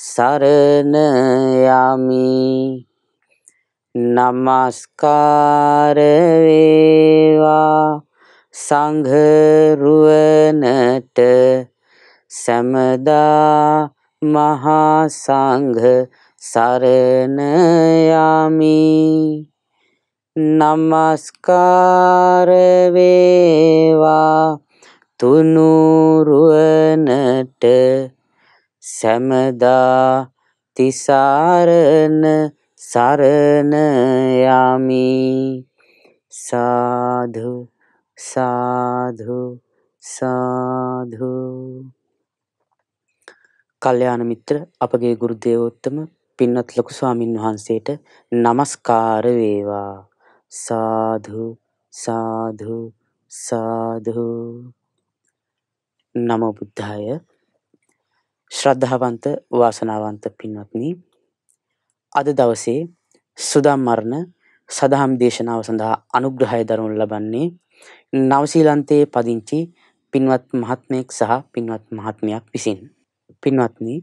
සරණ යමි නමස්කාර වේවා සංඝ රුවනට සමදා මහා සංඝ සරණ යමි නමස්කාර වේවා තුනුරුවනට සැමදා තිසරණ සරණ යමි සාධු සාධු සාධු කල්යාණ මිත්‍ර අපගේ ගුරු දේවෝත්තම පින්වත් ලොකු ස්වාමින් වහන්සේට নমස්කාර වේවා සාධු සාධු සාධු නමෝ බුද්ධාය ශ්‍රද්ධාවන්ත වාසනාවන්ත පින්වත්නි අද දවසේ සුදම් මරණ සදහම් දේශනාව සඳහා අනුග්‍රහය දරනු ලබන්නේ නවසීලන්තයේ පදිංචි පින්වත් මහත්මයෙක් සහ පින්වත් මහත්මයක් විසින් පින්වත්නි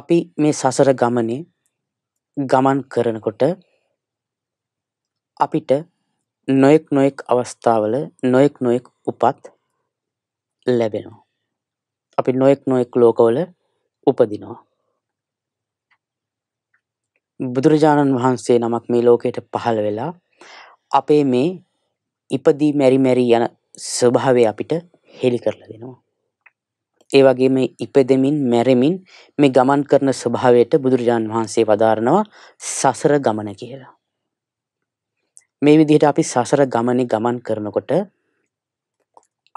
අපි මේ සසර ගමනේ ගමන් කරනකොට අපිට නොයෙක් නොයෙක් අවස්ථාවල නොයෙක් නොයෙක් උපත් ලැබෙනවා අපි නොයෙක් නොයෙක් ලෝකවල උපදිනවා. බුදුරජාණන් වහන්සේ නමක් මේ ලෝකයට පහළ වෙලා අපේ මේ ඉපදී මැරි මැරි යන ස්වභාවය අපිට හෙළි කරලා දෙනවා. ඒ වගේ මේ ඉපදෙමින් මැරෙමින් මේ ගමන් කරන ස්වභාවයට බුදුරජාණන් වහන්සේ වදාරනවා සසර ගමන කියලා. මේ විදිහට අපි සසර ගමනේ ගමන් කරනකොට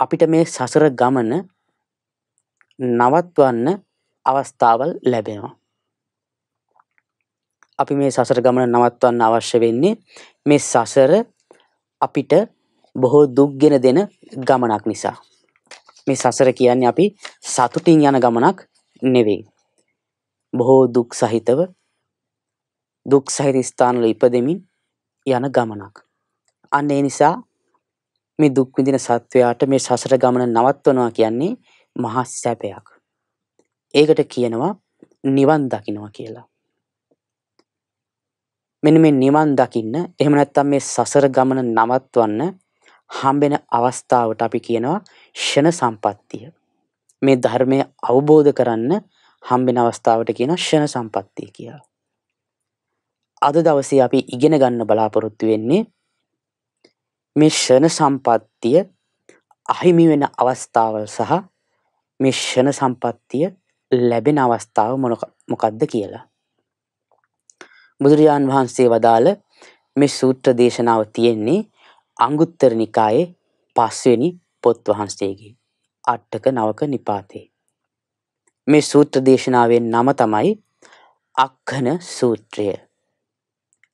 අපිට මේ සසර ගමන නවත්වන්න අවස්ථාවල් ලැබෙනවා. අපි මේ සසර ගමන නවත්වන්න අවශ්‍ය වෙන්නේ මේ සසර අපිට බොහෝ දුක්ගෙන දෙන ගමනක් නිසා. මේ සසර කියන්නේ අපි සතුටින් යන ගමනක් නෙවෙයි. බොහෝ දුක් සහිතව දුක් සහිත ස්ථානල ඉපදෙමින් යන ගමනක්. අන්න ඒ නිසා මේ දුක් විඳින සත්වයාට මේ සසර ගමන නවත්වනවා කියන්නේ මහා සැපයක්. ඒකට කියනවා නිවන් දකිනවා කියලා. මෙන්න මේ නිවන් දකින්න එහෙම නැත්තම් මේ සසර ගමන නවත්වන්න හම්බෙන අවස්ථාවට අපි කියනවා ෂණ සම්පත්තිය. මේ ධර්මය අවබෝධ කරන්න හම්බෙන අවස්ථාවට කියන ෂණ සම්පත්තිය කියලා. අද දවසේ අපි ඉගෙන ගන්න බලාපොරොත්තු වෙන්නේ මේ ෂණ සම්පත්තිය අහිමි වෙන අවස්ථාවල් සහ මේ ෂණ සම්පත්තිය ලැබෙන අවස්ථාව මොකක්ද කියලා. බුදුරජාණන් වහන්සේ වදාළ මේ සූත්‍ර දේශනාව තියෙන්නේ අංගුත්තර නිකායේ පස්වෙනි පොත් වහන්සේගේ අට්ටක නවක නිපාතේ. මේ සූත්‍ර දේශනාවෙන් නම තමයි අක්කන සූත්‍රය.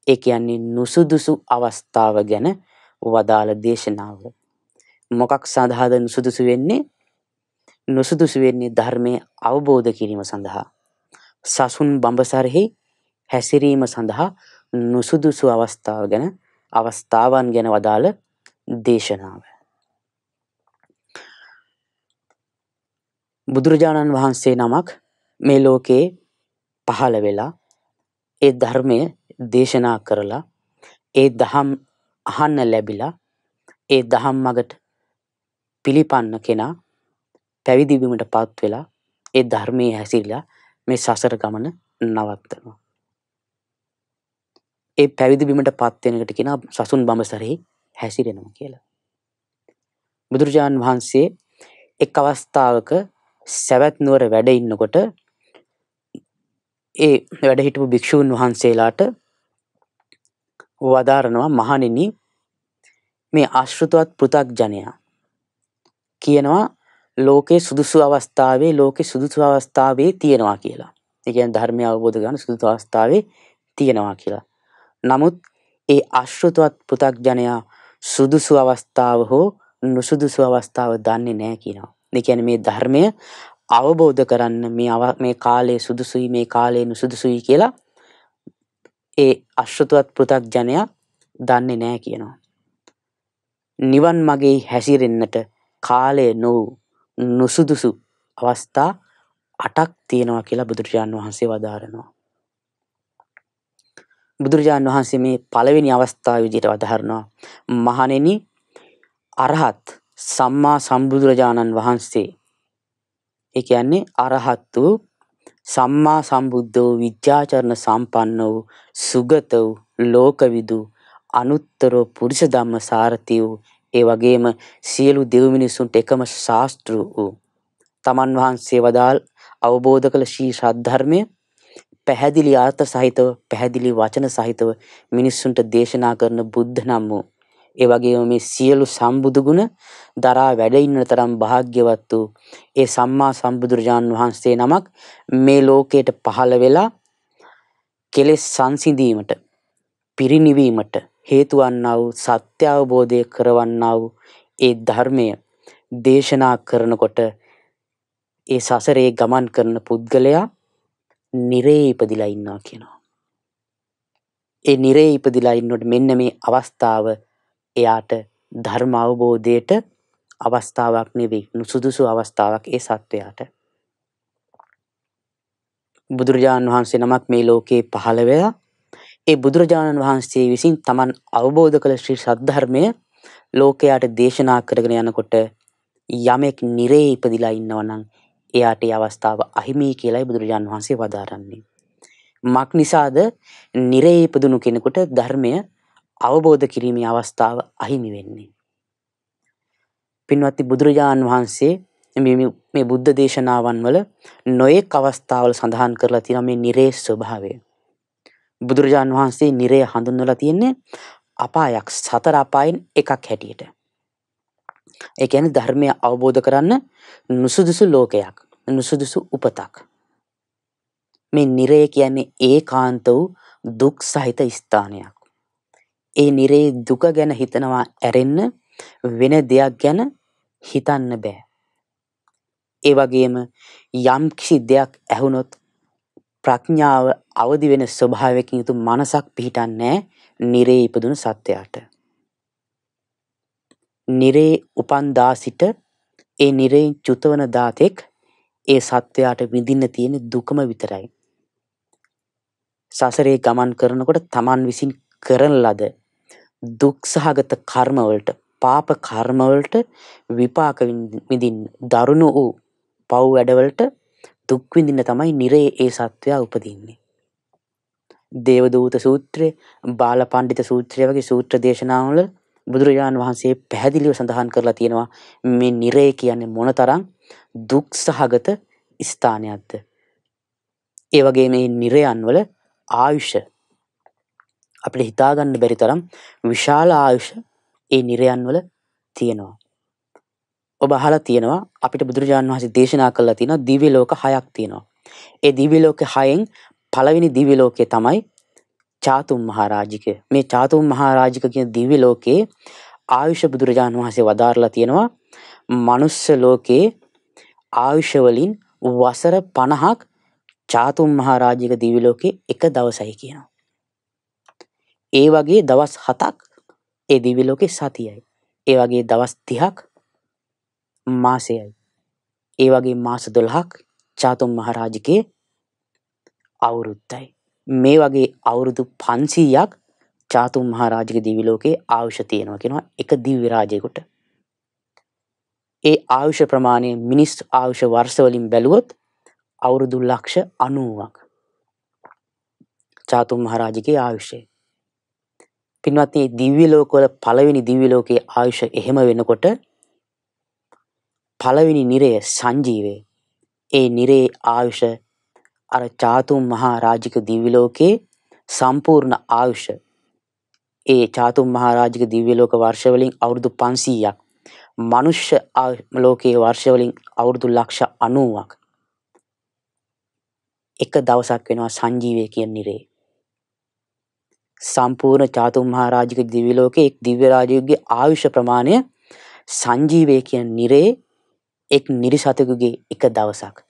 ඒ කියන්නේ නුසුදුසු අවස්ථාව ගැන වදාළ දේශනාව. මොකක් සඳහාද නුසුදුසු වෙන්නේ? නුසුදුසු වෙන්නේ ධර්මයේ අවබෝධ කිරීම සඳහා. සසුන් බඹසරෙහි හැසිරීම සඳහා නුසුදුසු අවස්ථාව ගැන අවස්ථාවන් ගැන වදාළ දේශනාව. බුදුරජාණන් වහන්සේ නමක් මේ ලෝකේ පහළ වෙලා ඒ ධර්මය දේශනා කරලා ඒ දහම් අහන්න ලැබිලා ඒ දහම් මගට පිළිපන්න කෙනා පැවිදි වීමට පත් වෙලා ඒ ධර්මයේ හැසිරලා මේ සසර ගමන නවත්තනවා. ඒ පැවිදි වීමට පත් වෙන එකට කියනවා සසුන් බඹසරෙහි හැසිරෙනවා කියලා. බුදුරජාන් වහන්සේ එක් අවස්ථාවක සවැත් නුවර වැඩ ඉන්නකොට ඒ වැඩ හිටපු භික්ෂූන් වහන්සේලාට වදාරනවා මහණෙනි මේ අශෘතවත් පෘ탁ජනයා කියනවා ලෝකේ සුදුසු අවස්ථාවේ ලෝකෙ සුදුසු අවස්ථාවේ තියෙනවා කියලා. එකන් ධර්මය අවබෝධ ගන්න සුදුතු අවස්ථාවේ තියෙනවා කියලා. නමුත් ඒ අශ්ෘතුවත් පෘතක්ජනයා සුදුසු අවස්ථාව හෝ නුසුදුසු අවස්ථාව දන්නේ නෑ කියනවා. දෙකැන මේ ධර්මය අවබෝධ කරන්න මේ අවක් මේ කාලයේ සුදුසුයි මේ කාලයේ නුසුදුසුයි කියලා ඒ අශ්ෘතුවත් පෘතක්ජනයා දන්නේ නෑ කියනවා. නිවන් මගේ හැසිරෙන්නට කාලය නොවූ නුසුදුසු අවස්ථා අටක් තියෙනවා කියලා බුදුරජාන් වහන්සේ වදාරනවා. බුදුරජාන් වහන්සේ මේ පළවෙනි අවස්ථාව විදිහට වදාහරනවා. මහණෙනි අරහත් සම්මා සම්බුදුරජාණන් වහන්සේ ඒ කියන්නේ අරහත් වූ සම්මා සම්බුද්ධ වූ විද්‍යාචරණ සම්පන්න වූ සුගත වූ ලෝකවිදු අනුත්තර පුරිස ධම්ම සාරති වූ ඒ වගේම සියලු දෙව් මිනිසුන්ට එකම ශාස්තෘ වූ තමන් වහන්සේ වදාල් අවබෝධ කළ ශ්‍රී ශ්‍රද්ධර්මය පැහැදිලි ආර්ථ සහිතව පැහැදිලි වචන සහිතව මිනිස්සුන්ට දේශනා කරන බුද්ධ නම් වූ ඒ වගේම මේ සියලු සම්බුදු ගුණ දරා වැඩ ඉන්න තරම් වාග්යවත් වූ ඒ සම්මා සම්බුදුරජාන් වහන්සේ නමක් මේ ලෝකයට පහළ වෙලා කෙලෙස් සංසිඳීමට පිරිණිවීමට හේතු වන්නා වූ සත්‍ය අවබෝධය කරවන්නා වූ ඒ ධර්මය දේශනා කරනකොට ඒ සසරේ ගමන් කරන පුද්ගලයා නිරේ ඉපදිලා ඉන්නවා කියනවා. ඒ නිරේ ඉපදිලා ඉන්නකොට මෙන්න මේ අවස්ථාව එයාට ධර්ම අවබෝධයට අවස්ථාවක් නෙවෙයි නුසුදුසු අවස්ථාවක් ඒ සත්වයාට. බුදුරජාණන් වහන්සේ නමක් මේ ලෝකයේ පහළ වෙලා ඒ බුදුරජාණන් වහන්සේ විසින් තමන් අවබෝධ කළ ශ්‍රී සද්ධර්මය ලෝකයාට දේශනා කරගෙන යනකොට යමෙක් නිරේ ඉපදිලා ඉන්නවනම් එයාට ඒ අවස්ථාව අහිමි කියලායි බුදුරජාණන් වහන්සේ වදාරන්නේ. මක් නිසාද නිරේ ඉපදුණු කෙනෙකුට ධර්මය අවබෝධ කිරීමේ අවස්ථාව අහිමි වෙන්නේ. පින්වත්නි බුදුරජාණන් වහන්සේ මේ මේ බුද්ධ දේශනාවන් වල නොයෙක් අවස්ථාවල සඳහන් කරලා තියෙනවා මේ නිරේ ස්වභාවය. බුදුරජාණන් වහන්සේ නිරය හඳුන්වලා තියෙන්නේ අපායක් සතර අපායන් එකක් හැටියට. ඒ කියන්නේ ධර්මය අවබෝධ කරන්න නුසුදුසු ලෝකයක්, නුසුදුසු උපතක්. මේ නිරය කියන්නේ ඒකාන්ත වූ දුක් සහිත ස්ථානයක්. ඒ නිරේ දුක ගැන හිතනවා ඇරෙන්න වෙන දෙයක් ගැන හිතන්න බෑ. ඒ වගේම යම් කිසි දෙයක් ඇහුනොත් ප්‍රඥාව අවදි වෙන ස්වභාවයකින් යුතු මනසක් පිහිටන්නේ නිරේ ඉපදුණු සත්වයාට. නිරේ උපන්දා සිට ඒ නිරයෙන් චුතවන දාතෙක් ඒ සත්වයාට විඳින්න තියෙන දුකම විතරයි. සසරේ ගමන් කරනකොට තමන් විසින් කරන ලද දුක් සහගත කර්මවලට පාප කර්මවලට විපාක විඳින් දරුණු වූ පව් වැඩවලට දුක්විඳින්න තමයි නිරේ ඒ සත්වයා උපදින්නේ. දේවදූත සූත්‍රය බාල පණ්ඩිත සූත්‍රය වගේ සූත්‍ර දේශනාවල බුදුරජාණන් වහන්සේ පැහැදිලිව සඳහන් කරලා තියෙනවා මේ නිරේ කියන්නේ මොන තරම් දුක් සහගත ස්ථානයක්ද. ඒ වගේ මේ නිරයන්වල ආයුෂ අපිට හිතාගන්න බැරි තරම් විශාල ආයුෂ ඒ නිරයන්වල තියෙනවා. ඔබ අහලා තියෙනවා අපිට බුදුරජාණන් වහන්සේ දේශනා කළා තියෙනවා දිව්‍ය ලෝක හයක් තියෙනවා. ඒ දිව්‍ය ලෝක හයෙන් පළවෙනි දිව්‍ය ලෝකය තමයි චාතුම් මහරාජික. මේ චාතුම් මහරාජික කියන දිව්‍ය ලෝකේ ආයුෂ බුදුරජාණන් වහන්සේ වදාරලා තියෙනවා මනුස්ස ලෝකේ ආයුෂ වලින් වසර 50ක් චාතුම් මහරාජික දිව්‍ය ලෝකේ එක දවසයි කියනවා. ඒ වගේ දවස් 7ක් ඒ දිව්‍ය ලෝකේ සතියයි. ඒ වගේ දවස් 30ක් මාසයයි. ඒ වගේ මාස 12ක් චාතුම් මහරජකේ අවුරුද්දයි. මේ වගේ අවුරුදු 500ක් චාතුම් මහරජගේ දිවි ලෝකේ ආයුෂ තියෙනවා කියනවා එක දිව්‍ය රාජයෙකුට. ඒ ආයුෂ ප්‍රමාණය මිනිස් ආයුෂ වර්ෂවලින් බැලුවොත් අවුරුදු ලක්ෂ අනුවක් චාතුම් මහරාජගේ ආයුෂය. පින්වත්නි දිව්‍ය ලෝකවල පළවෙනි දිව්‍ය ලෝකයේ ආයුෂ එහෙම වෙනකොට පළවෙනි නිරය සංජීවය. ඒ නිරේ ආයුෂ අර චාතුම් මහා රාජික දිව්‍යලෝකයේ සම්පූර්ණ ආයුෂ ඒ චාතුම් මහා රාජික දිව්‍යලෝක වර්ෂ වලින් අවුරුදු 500ක් මනුෂ්‍ය ලෝකයේ වර්ෂ වලින් අවුරුදු ලක්ෂ 90ක් එක දවසක් වෙනවා සංජීවය කියන නිරේ සම්පූර්ණ චාතුම් මහා රාජික දිව්‍යලෝකයේ එක් දිව්‍ය රාජයෙකුගේ ආයුෂ ප්‍රමාණය සංජීවය කියන නිරේ එක් නිරිසතකුගේ එක දවසක්.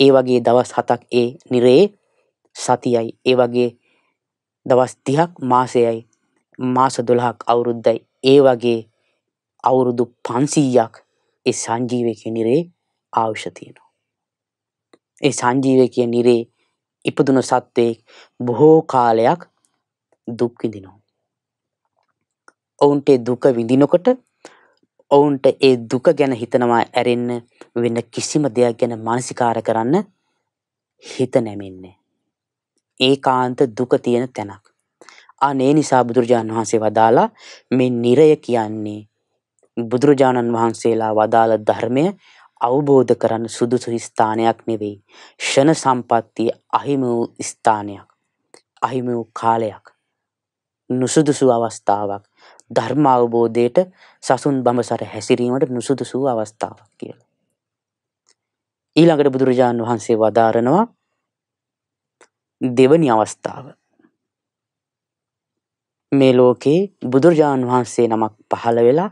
ඒ වගේ දවස් හතක් ඒ නිරේ සතියයි ඒ වගේ දවස් තිහක් මාසයයි මාස දොළහක් අවුරුද්දයි ඒ වගේ අවුරුදු පන්සීයක් ඒ සංජීවකය නිරේ ආවශ්‍යතියනවා. ඒ සංජීවකය නිරේ ඉපදුන සත්වයෙක් බොහෝ කාලයක් දුක්විදිනවා. ඔවුන්ටේ දුක විඳිනොකොට ඔවුන්ට ඒ දුක ගැන හිතනවා ඇරෙන්න වෙන කිසිම දෙයක් ගැන මානසිකාර කරන්න හිත නැමෙන්නේ. ඒ කාන්ත දුක තියෙන තැනක්. අනේ නිසා බුදුරජාණන් වහන්සේ වදාලා මේ නිරය කියන්නේ බුදුරජාණන් වහන්සේලා වදාළ ධර්මය අවබෝධ කරන්න සුදුසු ස්ථානයක් නෙවෙයි. ෂණ සම්පත්තිය අහිමි වූ ස්ථානයක්. අහිමි වූ කාලයක්. නුසුදුසු අවස්ථාවක්. ධර්ම අවබෝධයට සසුන් බඹසර හැසිරීමට නුසුදුසු අවස්ථාවක් කියලා. ඊළඟට බුදුරජාණන් වහන්සේ වදාරනවා දෙවනි අවස්ථාව. මේ ලෝකේ බුදුරජාණන් වහන්සේ නමක් පහළ වෙලා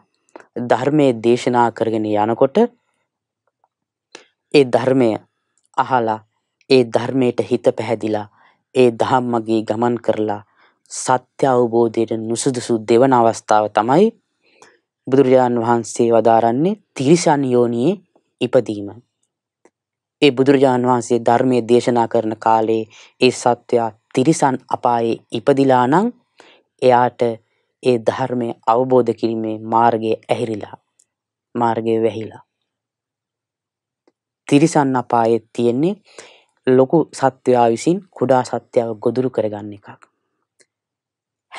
ධර්මයේ දේශනා කරගෙන යනකොට ඒ ධර්මය අහලා ඒ ධර්මයට හිත පැහැදිලා ඒ ධම්මගේ ගමන් කරලා සත්‍ය අවබෝධයට නුසුදුසු දෙවන අවස්ථාව තමයි බුදුරජාණන් වහන්සේ වදාරන්නේ තිරිසන් යෝනියේ ඉපදීම. ඒ බුදුරජාණන් වහන්සේ ධර්මයේ දේශනා කරන කාලේ ඒ සත්වයා තිරිසන් අපායේ ඉපදිලා නම් එයාට ඒ ධර්මය අවබෝධ කිරීමේ මාර්ගය ඇහිරිලා මාර්ගය වැහිලා. තිරිසන් අපායේ තියෙන්නේ ලොකු සත්වයා විසින් කුඩා සත්වයාව ගොදුරු කරගන්න එකක්.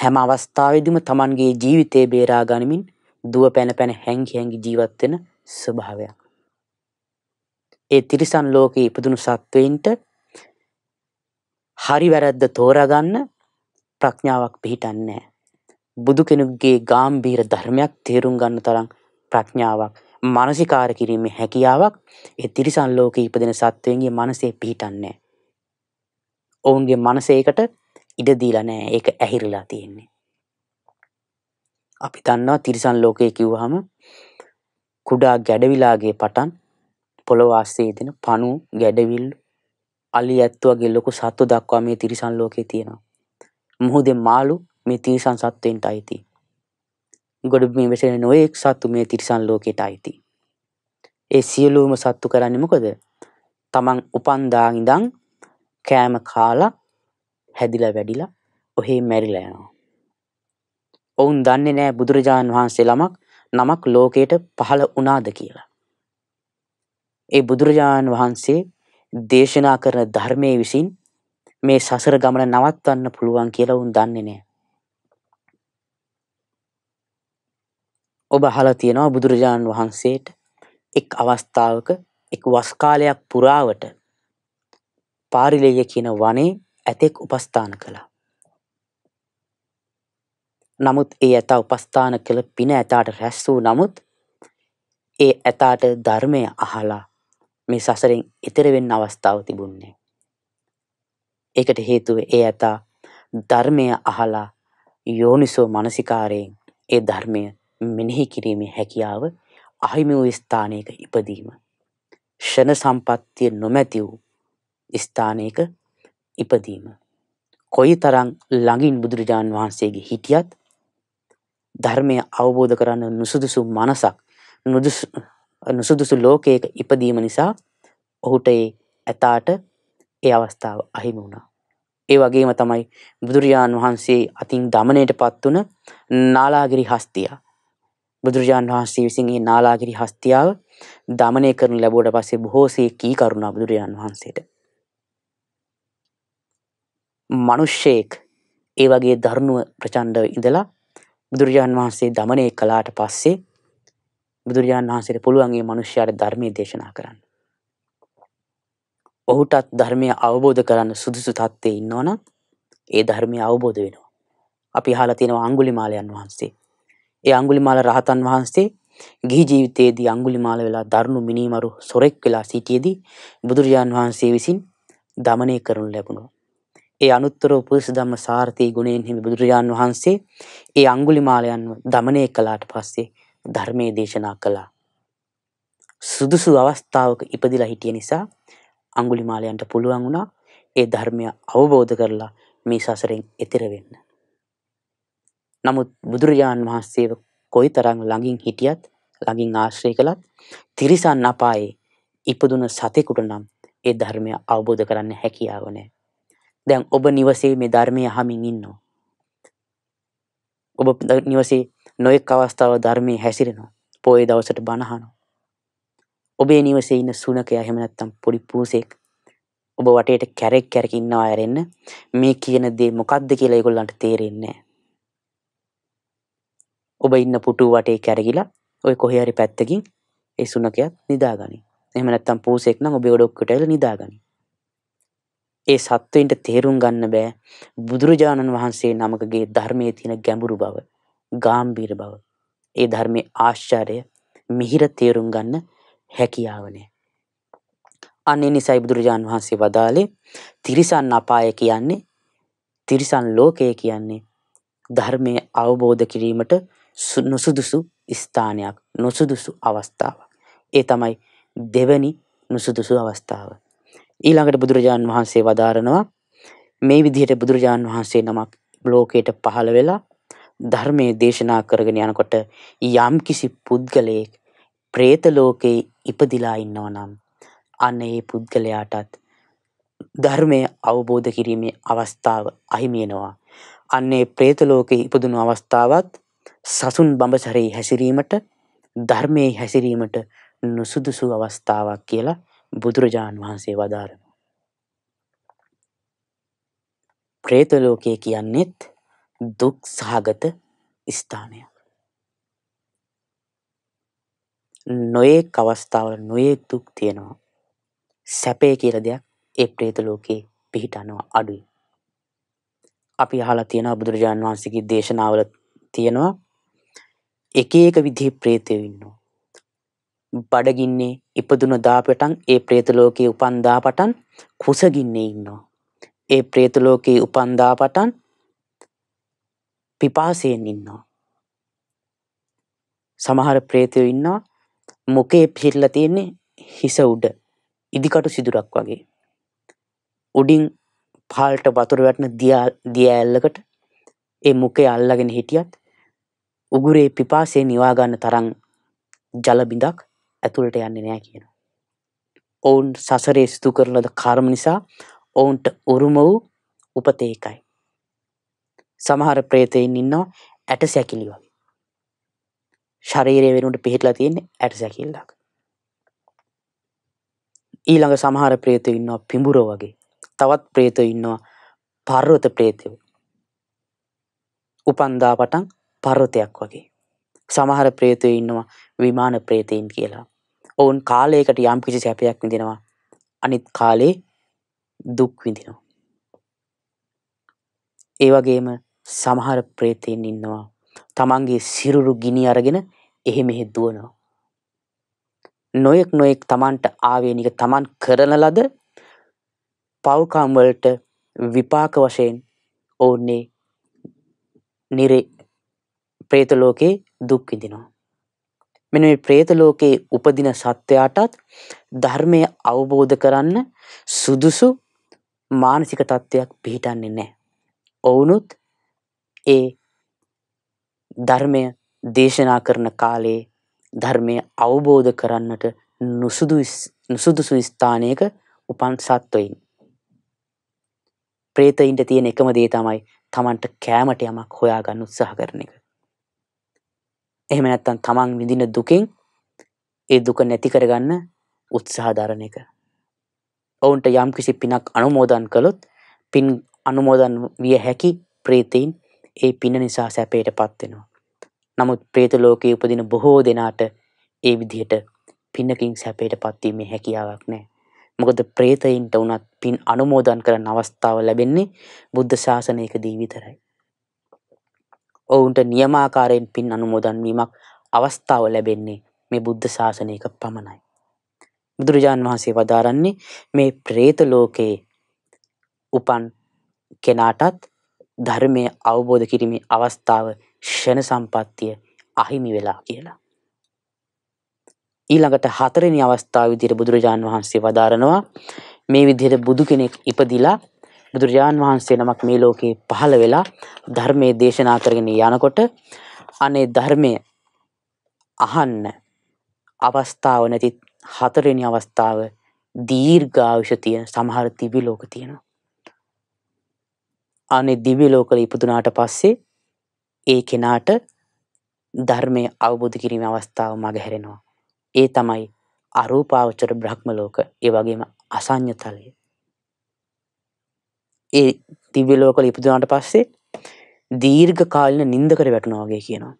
හැම අවස්ථාවේදීම Tamanගේ ජීවිතේ බේරා ගනිමින් දුව පැන පැන හැංගි හැංගි ජීවත් වෙන ස්වභාවයක්. ඒ තිරිසන් ලෝකයේ ඉපදුණු සත්වයින්ට හරි වැරද්ද තෝරා ගන්න ප්‍රඥාවක් පිහිටන්නේ නැහැ. බුදු කෙනෙකුගේ ගැඹීර ධර්මයක් තේරුම් ගන්න තරම් ප්‍රඥාවක් මානසිකාර කිරීමේ හැකියාවක් ඒ තිරිසන් ලෝකයේ ඉපදෙන සත්වයන්ගේ මනසේ පිහිටන්නේ නැහැ. ඔවුන්ගේ මනසේකට ඉඩ දීලා නැහැ. ඒක ඇහිරිලා තියෙන්නේ. අපි දන්නවා තිරිසන් ලෝකය කිව්වහම කුඩා ගැඩවිලාගේ පටන් පොළොව ආස්සේ දෙන පණු ගැඩවිල්ලු අලි ඇත්තු වගේ ලොකු සත්තු දක්වා මේ තිරිසන් ලෝකේ තියෙනවා. මුහුදේ මාළු මේ තිරිසන් සත්වෙන්ට අයිති. ගොඩ මේ වෙසෙන නොයෙක් සත්තු මේ තිරිසන් ලෝකයට අයිති. ඒ සියලුම සත්තු කරන්නේ මොකද? තමන් උපන්දා ඉඳන් කෑම කාලා හැදිලා වැඩිලා ඔහේ මැරිලා යනවා. ඔවුන් දන්නේ නෑ බුදුරජාණන් වහන්සේ ළමක් නමක් ලෝකයට පහළ වුණාද කියලා. ඒ බුදුරජාණන් වහන්සේ දේශනා කරන ධර්මයේ විසින් මේ සසර ගමන නවත්වන්න පුළුවන් කියලා වුන් දන්නේ නෑ. ඔබ අහලා තියෙනවා බුදුරජාණන් වහන්සේට එක් අවස්ථාවක එක් වස් කාලයක් පුරාවට පාරිලෙය කියන වනේ ඇතෙක් උපස්ථාන කළා. නමුත් ඒ ඇතා උපස්ථාන කළ පින ඇතාට රැස් වූ නමුත් ඒ ඇතාට ධර්මය අහලා මේ සසරෙන් එතෙර වෙන්න අවස්ථාව තිබුණේ. ඒකට හේතුව ඒ ඇතා ධර්මය අහලා යෝනිසෝ මනසිකාරයෙන් ඒ ධර්මය මෙනෙහි කිරීමේ හැකියාව අහිමි වූ ස්ථානයක ඉපදීම. ෂණ සම්පත්තිය නොමැති වූ ස්ථානයක ඉපදීම. කොයි තරං ළඟින් බුදුරජාණන් වහන්සේගේ හිටියත් ධර්මය අවබෝධ කරන්න නුසුදුසු මනසක් නුසුදුසු ලෝකයක ඉපදීම නිසා ඔහුට ඒ ඇතාට ඒ අවස්ථාව අහිමි වුණා. ඒ වගේම තමයි බුදුරජාණන් වහන්සේ අතින් දමනයට පත් වන නාලාගිරි හස්තිය. බුදුරජාණන් වහන්සේ විසින් ඒ නාලාගිරි හස්තියාව දමනය කරන ලැබෝට පස්සේ බොහෝසේ කී කරුණා බුදුරජාණන් වහන්සේට මනුෂ්‍යයෙක් ඒ වගේ දරුණුව ප්‍රචණ්ඩව ඉඳලා බුදුරජාණන් වහන්සේ දමනය කළාට පස්සේ බුදුරජාණන් වහන්සේට පුළුවන් ඒ මනුෂ්‍යයාට ධර්මයේ දේශනා කරන්න. ඔහුටත් ධර්මය අවබෝධ කරන්න සුදුසු තත්ත්වයේ ඉන්නවනම් ඒ ධර්මය අවබෝධ වෙනවා. අපි අහලා තියෙනවා අඟුලිමාලයන් වහන්සේ. ඒ අඟුලිමාල රහතන් වහන්සේ ගිහි ජීවිතයේදී අඟුලිමාල වෙලා දරුණු මිනීමරු සොරෙක් වෙලා සිටියේදී බුදුරජාන් වහන්සේ විසින් දමනය කරනු ලැබුණා. ඒ අනුත්තර උපදේශ ධම්ම සාර්ථී ගුණයෙන් හිමි බුදුරජාන් වහන්සේ ඒ අඟුලිමාලයන්ව දමනය කළාට පස්සේ ධර්මයේ දේශනා කළා. සුදුසු අවස්ථාවක ඉපදිලා හිටිය නිසා අඟුලිමාලයන්ට පුළුවන් වුණා ඒ ධර්මය අවබෝධ කරලා මේ සසරෙන් එතෙර වෙන්න. නමුත් බුදුරජාන් වහන්සේව කොයිතරම් ළඟින් හිටියත් ළඟින් ආශ්‍රය කළත් තිරිසන් අපායේ ඉපදුන සතෙකුට නම් ඒ ධර්මය අවබෝධ කරන්න හැකියාව නැහැ. දැන් ඔබ නිවසේ මේ ධර්මය අහමින් ඉන්නවා. ඔබ නිවසේ නොයෙක් අවස්ථාව ධර්මයේ හැසිරෙනවා. පොයේ දවසට බණ අහනවා. ඔබේ නිවසේ ඉන්න සුනකයා එහෙම නැත්නම් පොඩි පූසෙක් ඔබ වටේට කැරෙක් කැරක ඉන්නවා ඇරෙන්න මේ කියන දේ මොකක්ද කියලා ඒගොල්ලන්ට තේරෙන්නේ නැහැ. ඔබ ඉන්න පුටු වටේ කැරගිලා ඔය කොහේ හරි පැත්තකින් ඒ සුනකයාත් නිදාගනි. එහෙම නැත්නම් පූසෙක් නම් ඔබේ ඔඩොක්කට ඇවිල්ලා නිදාගනි. ඒ සත්වයින්ට තේරුම් ගන්න බෑ බුදුරජාණන් වහන්සේ නමකගේ ධර්මයේ තියෙන ගැඹුරු බව, ගැඹීර බව. ඒ ධර්මයේ ආශ්චර්ය මිහිර තේරුම් ගන්න හැකියාව නෑ. අනේ නිසයි බුදුරජාණන් වහන්සේ වදාලේ තිරිසන් අපාය කියන්නේ තිරිසන් ලෝකය කියන්නේ ධර්මයේ අවබෝධ කිරීමට නුසුදුසු ස්ථානයක් නුසුදුසු අවස්ථාවක්. ඒ තමයි දෙවැනි නුසුදුසු අවස්ථාව. ඊළඟට බුදුරජාන් වහන්සේ වදාරනවා මේ විදිහට බුදුරජාන් වහන්සේ නමක් ලෝකයට පහළ වෙලා ධර්මයේ දේශනා කරගෙන යනකොට යම්කිසි පුද්ගලයෙක් പ്രേත ලෝකේ ඉපදිලා ඉන්නවා නම් අන්න ඒ පුද්ගලයාටත් ධර්මය අවබෝධ කිරීමේ අවස්ථාව අහිමි වෙනවා. අන්න ඒ പ്രേත ලෝකේ ඉපදුණු අවස්ථාවත් සසුන් බඹසරේ හැසිරීමට ධර්මයේ හැසිරීමට නුසුදුසු අවස්ථාවක් කියලා බුදුරජාණන් වහන්සේ වදාරනවා. ප්‍රේත ලෝකය කියන්නේත් දුක් සහගත ස්ථානයක්. නොයෙක් අවස්ථාවල නොයෙක් දුක් තියෙනවා. සැපේ කියලා දෙයක් ඒ ප්‍රේත ලෝකේ පිහිටනවා අඩුයි. අපි අහලා තියෙනවා බුදුරජාණන් වහන්සේගේ දේශනාවල තියෙනවා එක එක විදිහේ ප්‍රේතයෝ ඉන්නවා. බඩගින්නේ ඉපදුන දාපටන් ඒ ප්‍රේතලෝකයේ උපන්දාපටන් කුසගින්නේ ඉන්නවා. ඒ ප්‍රේතලෝකයේ උපන්දාපටන් පිපාසයෙන් ඉන්නවා. සමහර ප්‍රේතයෝ ඉන්නවා මොකේ පිහිල්ලා තියෙන්නේ හිස උඩ ඉදිකටු සිදුරක් වගේ. උඩින් පහළට වතුර වැටෙන දිය ඇල්ලකට ඒ මුකේ අල්ලගෙන හිටියත් උගුරේ පිපාසයෙන් නිවා ගන්න තරම් ජල බිඳක් ඇතුළට යන්නේ නෑ කියන. ඔවුන් සසරේ සිදු කරන ලද කර්ම නිසා ඔවුන්ට උරුම වූ උපත ඒකයි. සමහර ප්‍රේතයින් ඉන්නවා ඇට සැකිලි වගේ. ශරීරය වෙනුවට පිහිටලා තියෙන්නේ ඇට සැකිල්ලක්. ඊළඟ සමහර ප්‍රේතයෝ ඉන්නවා පිඹුරෝ වගේ. තවත් ප්‍රේතයෝ ඉන්නවා පර්වත ප්‍රේතයෝ. උපන්දා පටන් පර්වතයක් වගේ. සමහර ප්‍රේතයෝ ඉන්නවා විමාන ප්‍රේතයන් කියලා. ඔවුන් කාලයකට යම් කිසි සැපයක් විඳිනවා. අනිත් කාලේ දුක් විඳිනවා. ඒ වගේම සමහර ප්‍රේතයන් ඉන්නවා. තමන්ගේ සිරුරු ගිනි අරගෙන එහෙ මෙහෙ දුවනවා. නොයෙක් නොයෙක් තමන්ට ආවේනික තමන් කරන ලද පව්කම්වලට විපාක වශයෙන් ඔවුන්නේ නිරේ പ്രේත ලෝකේ දුක් විඳිනවා. මෙන්න මේ പ്രേත ලෝකේ උපදින සත්වයාටත් ධර්මය අවබෝධ කරන්න සුදුසු මානසික තත්ත්වයක් පිහිටන්නේ නැහැ. ඔවුනුත් ඒ ධර්මය දේශනා කරන කාලේ ධර්මය අවබෝධ කරන්නට නුසුදු නුසුදුසු ස්ථානයක උපන් සත්වයින්. പ്രേතයින්ට තියෙන එකම දේ තමයි Tamanට කෑමට යමක් හොයාගන්න උත්සාහ කරන එක. එහෙම නැත්තම් තමන් විඳින දුකින් ඒ දුක නැති කරගන්න උත්සාහ දරන එක. ඔවුන්ට යම් කිසි පිනක් අනුමෝදන් කළොත් පින් අනුමෝදන් විය හැකි ප්‍රේතයින් ඒ පින නිසා සැපයට පත්වෙනවා. නමුත් ප්‍රේත ලෝකයේ උපදින බොහෝ දෙනාට ඒ විදිහට පින්නකින් සැපයට පත්වීමේ හැකියාවක් නෑ. මොකද ප්‍රේතයින්ට වනත් පින් අනුමෝදන් කරන අවස්ථාව ලැබෙන්නේ බුද්ධ ශාසනයකදී විතරයි. ඔවුන්ට නියමාකාරයෙන් පින් අනුමෝදන් වීමක් අවස්ථාව ලැබෙන්නේ මේ බුද්ධ ශාසනයක පමණයි. බුදුරජාන් වහන්සේ වදාරන්නේ මේ പ്രേත ලෝකයේ උපන් කෙනාටත් ධර්මය අවබෝධ කිරීමේ අවස්ථාව ෂණ සම්පත්තිය අහිමි වෙලා කියලා. ඊළඟට හතරෙනි අවස්ථාව විදිහට බුදුරජාන් වහන්සේ වදාරනවා මේ විදිහට බුදු කෙනෙක් ඉපදිලා බුදුරජාන් වහන්සේ නමක් මේ ලෝකේ පහළ වෙලා ධර්මයේ දේශනා කරගෙන යනකොට අනේ ධර්මය අහන්න අවස්ථාව නැති හතරවෙනි අවස්ථාව දීර්ඝායුෂ තියෙන සමහර දිව්‍ය ලෝක තියෙනවා. අනේ දිව්‍ය ලෝකවල ඉපදුනාට පස්සේ ඒ කෙනාට ධර්මය අවබෝධ කිරීමේ අවස්ථාව මගහැරෙනවා. ඒ තමයි අරූපාවචර බ්‍රහ්ම ලෝක, ඒ වගේම අසඤ්ඤතලය. ඒ දිව්‍ය ලෝකවල ඉපදුනාට පස්සේ දීර්ඝ කාලින නින්දකට වැටුණා වගේ කියනවා.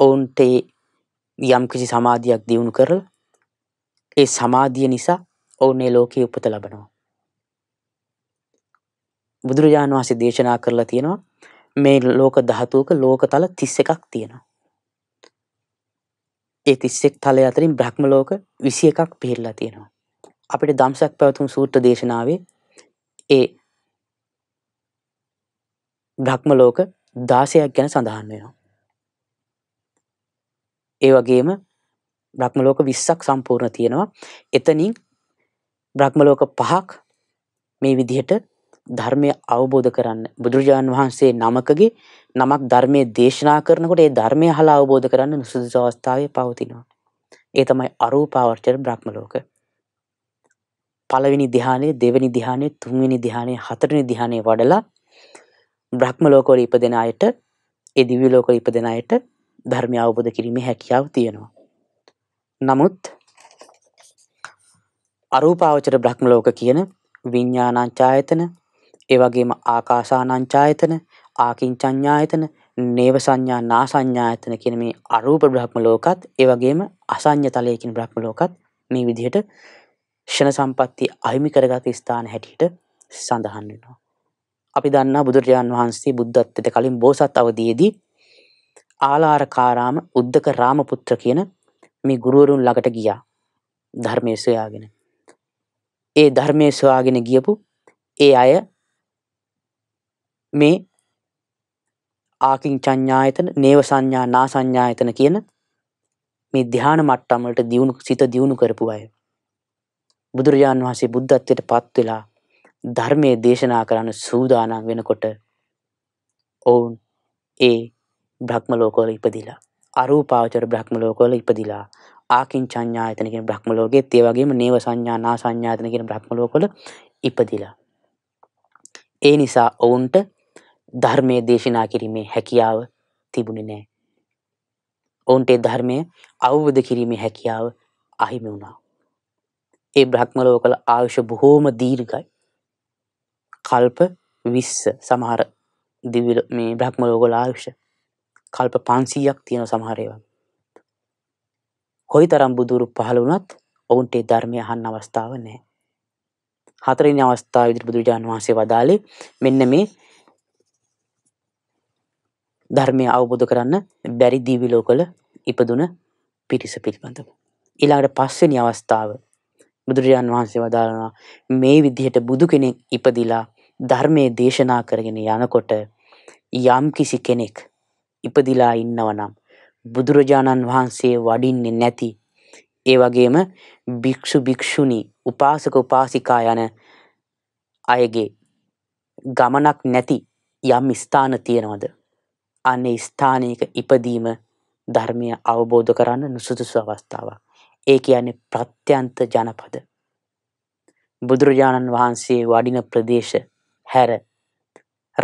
ඔවුන්ට යම් කිසි සමාධියක් දියුණු කරලා ඒ සමාධිය නිසා ඔවුන් මේ ලෝකයේ උපත ලබනවා. බුදුරජාණන් වහන්සේ දේශනා කරලා තියෙනවා මේ ලෝක ධාතුවක ලෝකතල 31ක් තියෙනවා. ඒ 31 තලය අතරින් බ්‍රහ්ම ලෝක 21ක් පිහිරලා තියෙනවා. අපිට දම්සක් පැවතුම් සූත්‍ර දේශනාවේ ඒ බ්‍රහ්ම ලෝක 16ක් ගැන සඳහන් වෙනවා. ඒ වගේම බ්‍රහ්ම ලෝක 20ක් සම්පූර්ණ තියෙනවා. එතනින් බ්‍රහ්ම ලෝක 5ක් මේ විදිහට ධර්මය අවබෝධ කරන්න බුදුරජාණන් වහන්සේ නමකගේ නමක් ධර්මය දේශනා කරනකොට ඒ ධර්මය හලා අවබෝධ කරන්න නුසුදුසු අවස්ථාවේ පවතිනවා. ඒ තමයි අරූපාවර්චර බ්‍රහ්ම ලෝක. පළවෙනි ධ්‍යානය, දෙවෙනි ධ්‍යානය, තුන්වෙනි ධ්‍යානය, හතරවෙනි ධ්‍යානය වඩලා බ්‍රහ්ම ලෝකවල ඉපදෙන අයට, ඒ දිව්‍ය ලෝකවල ඉපදෙන අයට ධර්මය අවබෝධ කිරීමේ හැකියාව තියෙනවා. නමුත් අරූපාවචර බ්‍රහ්ම ලෝක කියන විඤ්ඤාණංචායතන, ඒ වගේම ආකාසානංචායතන, ආකින්චඤ්ඤායතන, නේව සංඥා නා සංඥායතන කියන මේ අරූප බ්‍රහ්ම ලෝකත් ඒ වගේම අසඤ්ඤතලයේ කියන බ්‍රහ්ම ලෝකත් මේ විදිහට ෂණ සම්පත්තිය අහිමි කරගත ස්ථාන හැටියට සඳහන් වෙනවා. අපි දන්නා බුදුරජාන් වහන්සේ බුද්ධත්වයට කලින් බෝසත් අවදයේදී ආලාරකාරාම උද්දක රාමපුත්‍ර කියන මේ ගුරුවරුන් ළඟට ගියා ධර්මය සොයාගෙන. ඒ ධර්මය සොයාගෙන ගියපු ඒ අය මේ ආකින් චඤ්ඤායතන, නේව සංඥා, නා සංඥායතන කියන මේ ධ්‍යාන මට්ටම් වලට දියුණු සිත දියුණු කරපු අය. බුදුරජාන් වහන්සේ බුද්ධත්වයට පත් වෙලා ධර්මයේ දේශනා කරන්න සූදානම් වෙනකොට ඔවුන් ඒ බ්‍රහ්ම ලෝකවල ඉපදිලා අරූපාවචර බ්‍රහ්ම ලෝකවල ඉපදිලා ආකින්චඤ්ඤායතන කියන බ්‍රහ්ම ලෝකෙත් ඒ වගේම නේව සංඥා නා සංඥායතන කියන බ්‍රහ්ම ලෝකවල ඉපදිලා ඒ නිසා ඔවුන්ට ධර්මයේ දේශනා කිරීමේ හැකියාව තිබුණේ නැහැ. ඔවුන්ට ධර්මය අවබෝධ කිරීමේ හැකියාව අහිමි වුණා. ඒ බ්‍රහ්මලෝකල ආයුෂ බොහෝම දීර්ඝයි. කල්ප විස්ස සමහර දිවිල මේ බ්‍රහ්මලෝකල ආයුෂ කල්ප 500ක් තියෙන සමහර ඒවා. කොයිතරම් බුදුරු පහළ වුණත් ඔවුන්ට ඒ ධර්මය අහන්න අවස්ථාව නැහැ. හතරවෙනි අවස්ථාව විදිහට බුදුරජාණන් වහන්සේ වදාළේ මෙන්න මේ ධර්මය අවබෝධ කරන්න බැරි දිවි ලෝකවල ඉපදුන පිරිස පිළිබඳව. ඊළඟට පස්වෙනි අවස්ථාව බුදුරජාන් වහන්සේ වදාළනවා මේ විදිහට බුදු කෙනෙක් ඉපදිලා ධර්මයේ දේශනා කරගෙන යනකොට යම් කිසි කෙනෙක් ඉපදිලා ඉන්නවනම් බුදුරජාණන් වහන්සේ වඩින්නේ නැති ඒ වගේම භික්ෂු භික්ෂුණී උපාසක උපාසිකා යන අයගේ ගමනක් නැති යම් ස්ථාන තියෙනවද අන්නේ ස්ථානයක ඉපදීම ධර්මය අවබෝධ කරන්න නුසුදුසු අවස්ථාවක් ඒ කියන්නේ ප්‍රත්‍යන්ත ජනපද. බුදුරජාණන් වහන්සේ වඩින ප්‍රදේශ හැර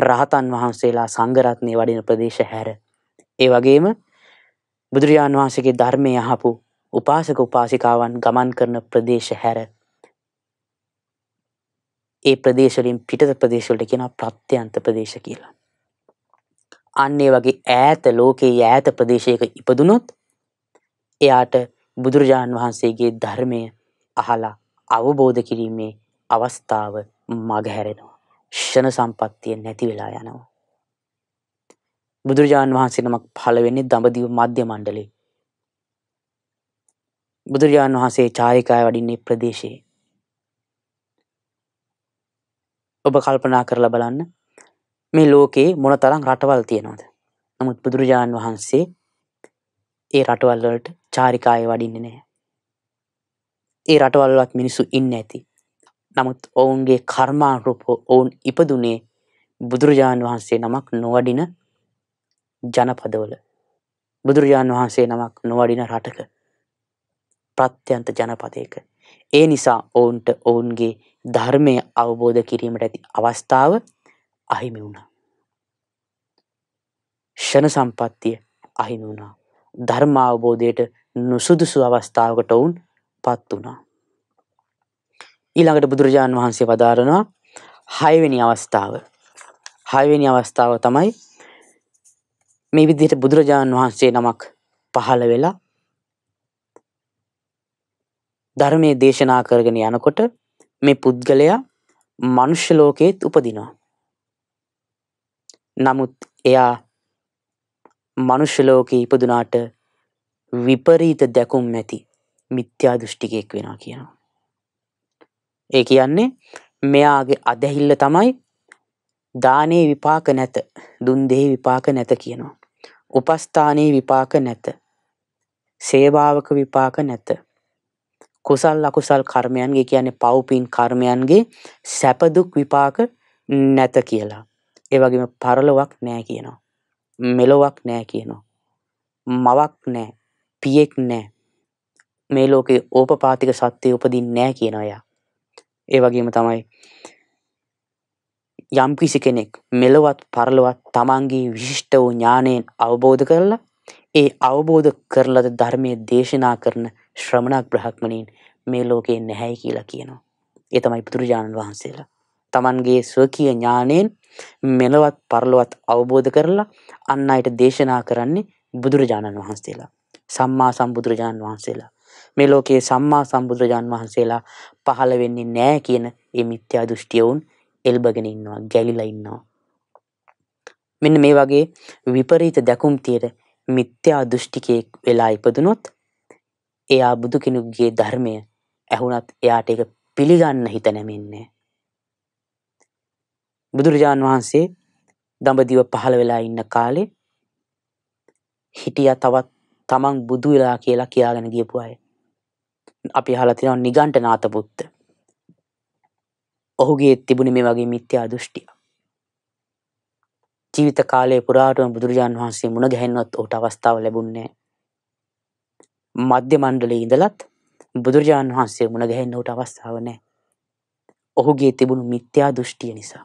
රහතන් වහන්සේලා සංඝරත්නය වඩින ප්‍රදේශ හැර. ඒ වගේම බුදුරජාණන් වහන්සේගේ ධර්මය අහපු උපාසක උපාසිකාවන් ගමන් කරන ප්‍රදේශ හැර ඒ ප්‍රදේශලින් පිටත ප්‍රදේශවලට කියන ප්‍රත්‍යන්ත ප්‍රදේශ කියලා. අන්නේ වගේ ඈත ලෝකයේ ඈත ප්‍රදේශයක ඉපදුනොත් එයාට බුදුරජාණන් වහන්සේගේ ධර්මය අහලා අවබෝධ කිරීමේ අවස්ථාව මගහැරෙනවා. ෂණ සම්පත්තිය නැති වෙලා යනවා. බුදුරජාණන් වහන්සේ නමක් පහළ වෙන්නේ දඹදිව මධ්‍ය මණ්ඩලේ. බුදුරජාණන් වහන්සේ ඡායිකාය වඩින්නේ ප්‍රදේශයේ. ඔබ කල්පනා කරලා බලන්න මේ ලෝකේ මොනතරම් රටවල් තියෙනවද? නමුත් බුදුරජාණන් වහන්සේ ඒ රටවල් වලට චාරිකාය වඩින්නේ නැහැ. ඒ රටවල්ලත් මිනිස්සු ඉන්න ඇති. නමුත් ඔවුන්ගේ කර්මාරූප ඔවුන් ඉපදුනේ බුදුරජාණන් වහන්සේ නමක් නොවඩින ජනපදවල බුදුරජාණන් වහන්සේ නමක් නොවඩින රටක ප්‍රත්‍යන්ත ජනපදයක ඒ නිසා ඔවුන්ට ඔවුන්ගේ ධර්මය අවබෝධ කිරීමට ඇති අවස්ථාව අහිමි වුණා. ෂණ සම්පත්තිය අහිමි වුණා. ධර්ම අවබෝධයට නුසුදුසු අවස්ථාවකට ඔවුන් පත් වුණා. ඊළඟට බුදුරජාණන් වහන්සේ වදාරනවා හයවෙනි අවස්ථාව. හයවෙනි අවස්ථාව තමයි මේ විදිහට බුදුරජාණන් වහන්සේ නමක් පහළ වෙලා ධර්මයේ දේශනා කරගෙන යනකොට මේ පුද්ගලයා මනුෂ්‍ය ලෝකයේත් උපදිනවා. නමුත් එයා මනුෂ්‍ය ලෝකයේ ඉපදුනාට විපරීත දැකුම් ඇති මිත්‍යා දෘෂ්ටිකයෙක් වෙනවා කියනවා. ඒ කියන්නේ මෙයාගේ අදැහිල්ල තමයි දානේ විපාක නැත දුන්දෙහි විපාක නැත කියනවා. උපස්ථානයේ විපාක නැත. සේභාවක විපාක නැත. කුසල් අකුසල් කර්මයන්ගේ කියන්නේ පව්පින් කර්මයන්ගේ සැපදුක් විපාක නැත කියලා. ඒ වගේම පරලොවක් නෑ කියනවා. මෙලොවක් නෑ කියනවා. මවක් නෑ පියෙක් නෑ. මේ ලෝකේ ඕපපාතික සත්‍යය උපදින්නේ නෑ කියන අය. ඒ වගේම තමයි යම්කිසි කෙනෙක් මෙලොවත් පරලොවත් තමන්ගේ විශිෂ්ට වූ ඥානයෙන් අවබෝධ කරලා ඒ අවබෝධ කරලද ධර්මය දේශනා කරන ශ්‍රමණක් බ්‍රහක්මණින් මේ ලෝකයේ නැහැයි කියලා කියනවා. ඒ තමයි බුදුරජාණන් වහන්සේලා. තමන්ගේ ස්වකීය ඥානයෙන් මෙලොවත් පරලොවත් අවබෝධ කරලා අන් අයට දේශනා කරන්නේ බුදුරජාණන් වහන්සේලා. සම්මා සම්බුදුරජාන් වහන්සේලා. මේ ලෝකයේ සම්මා සම්බුදුරජාන් වහන්සේලා පහළ වෙන්නේ නැහැ කියන ඒ මිත්‍යා දෘෂ්ටිය වුන් එල්බගෙන ඉන්නවා, ගැලිලා ඉන්නවා. මෙන්න මේ වගේ විපරීත දැකුම්තියට මිත්‍යා දෘෂ්ටිකයෙක් වෙලා ඉපදුනොත් එයා බුදු කෙනෙකුගේ ධර්මය ඇහුණත් එයාට ඒක පිළිගන්න හිත නැමෙන්නේ. බුදුරජාන් වහන්සේ දඹදිව පහළ වෙලා ඉන්න කාලේ හිටියා තවත් තමන් බුදු වෙලා කියලා කියාගෙන ගියපු අය. අපි අහලා තියෙනවා නිගණ්ඨනාත පුත්ත. ඔහුගේ තිබුණේ මේ වගේ මිත්‍යා දෘෂ්ටිය. ජීවිත කාලය පුරාටම බුදුරජාන් වහන්සේ මුණ ගැහෙන්නවත් ඔහුට අවස්ථාව ලැබුණේ මධ්‍ය මණ්ඩලයේ ඉඳලත් බුදුරජාන් වහන්සේ මුණ ගැහෙන්න ඔහුට අවස්ථාව නැහැ. ඔහුගේ තිබුණු මිත්‍යා දෘෂ්ටිය නිසා.